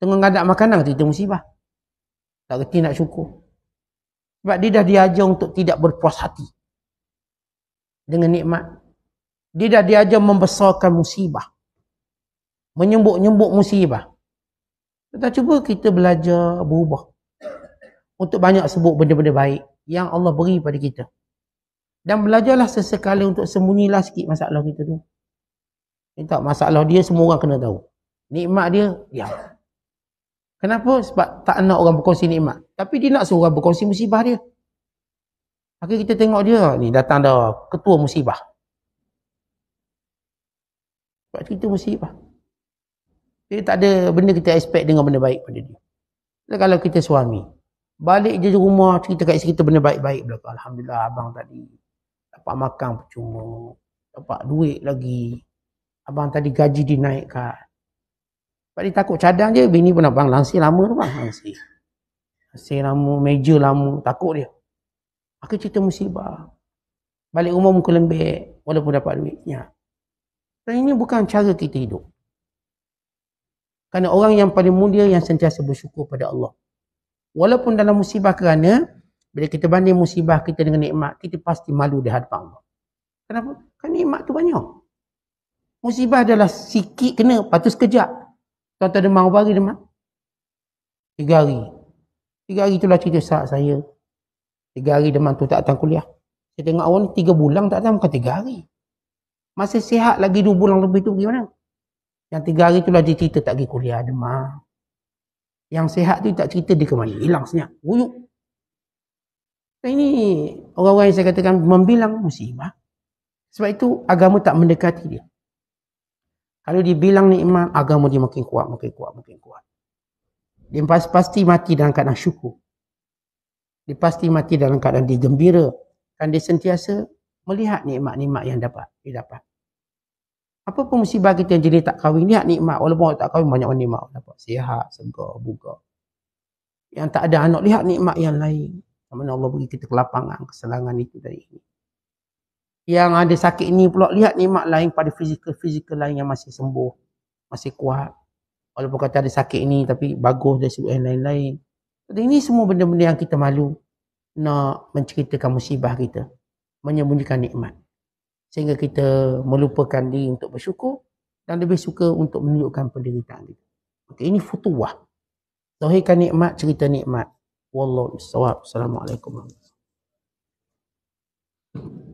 Tengah ngadak makanan, cerita musibah. Tak kerti nak syukur. Sebab dia dah diajar untuk tidak berpuas hati. Dengan nikmat. Dia dah diajar membesarkan musibah menyembuk-nyembuk musibah. Kita cuba kita belajar berubah. Untuk banyak sebut benda-benda baik yang Allah beri pada kita. Dan belajarlah sesekali untuk sembunyilah sikit masalah kita tu. Eh, tak masalah dia semua orang kena tahu. Nikmat dia, ya. Kenapa? Sebab tak nak orang berkongsi nikmat. Tapi dia nak suruh orang berkongsi musibah dia. Akhirnya kita tengok dia, ah, ni datang dah ketua musibah. Sebab cerita musibah. Jadi tak ada benda kita expect dengan benda baik pada dia. Dan kalau kita suami, balik je rumah cerita kat isteri kita benda baik-baik belaka. Alhamdulillah abang tadi dapat makan percuma, dapat duit lagi. Abang tadi gaji dinaikkan. Sebab dia takut cadang je, bini pun abang langsir lama tu bang. Langsir. Langsir lama, meja lama, takut dia. Aku cerita musibah. Balik rumah muka lembek, walaupun dapat duitnya. Ya. Dan ini bukan cara kita hidup. Kerana orang yang paling mulia yang sentiasa bersyukur pada Allah. Walaupun dalam musibah kerana bila kita banding musibah kita dengan nikmat, kita pasti malu di hadapan Allah. Kenapa? Kan nikmat tu banyak. Musibah adalah sikit kena, lepas tu sekejap. Tuan-tuan demam, berapa hari demam? Tiga hari. Tiga hari itulah cerita saat saya. Tiga hari demam tu tak datang kuliah. Saya tengok awal ni tiga bulan tak datang, bukan tiga hari. Masih sihat lagi dua bulan lebih tu bagaimana? Yang tiga hari itulah dia cerita tak pergi kuliah demam. Yang sehat tu tak cerita dia ke mana. Hilang senyap. Wuyuk. Dan ini orang-orang yang saya katakan membilang musibah. Sebab itu agama tak mendekati dia. Kalau dia bilang ni iman, agama dia makin kuat, makin kuat, makin kuat. Dia pas pasti mati dalam keadaan syukur. Dia pasti mati dalam keadaan dia gembira. Dan dia sentiasa melihat nikmat-nikmat yang dapat. Dia dapat. Apa pun musibah kita yang jenis tak kahwin, lihat nikmat. Walaupun orang tak kahwin, banyak orang nikmat. Dapat sihat, segar, buka. Yang tak ada anak, lihat nikmat yang lain. Mana Allah beri kita ke lapangan keselangan itu dari ini. Yang ada sakit ni pula, lihat nikmat lain pada fizikal-fizikal lain yang masih sembuh. Masih kuat. Walaupun kata ada sakit ni, tapi bagus dari sudut yang lain-lain. Jadi ini semua benda-benda yang kita malu nak menceritakan musibah kita. Menyembunyikan nikmat sehingga kita melupakan diri untuk bersyukur dan lebih suka untuk menunjukkan penderitaan kita. Okay, ini futuah. Zahirkan nikmat, cerita nikmat. Wallahu a'lam. warahmatullahi wabarakatuh.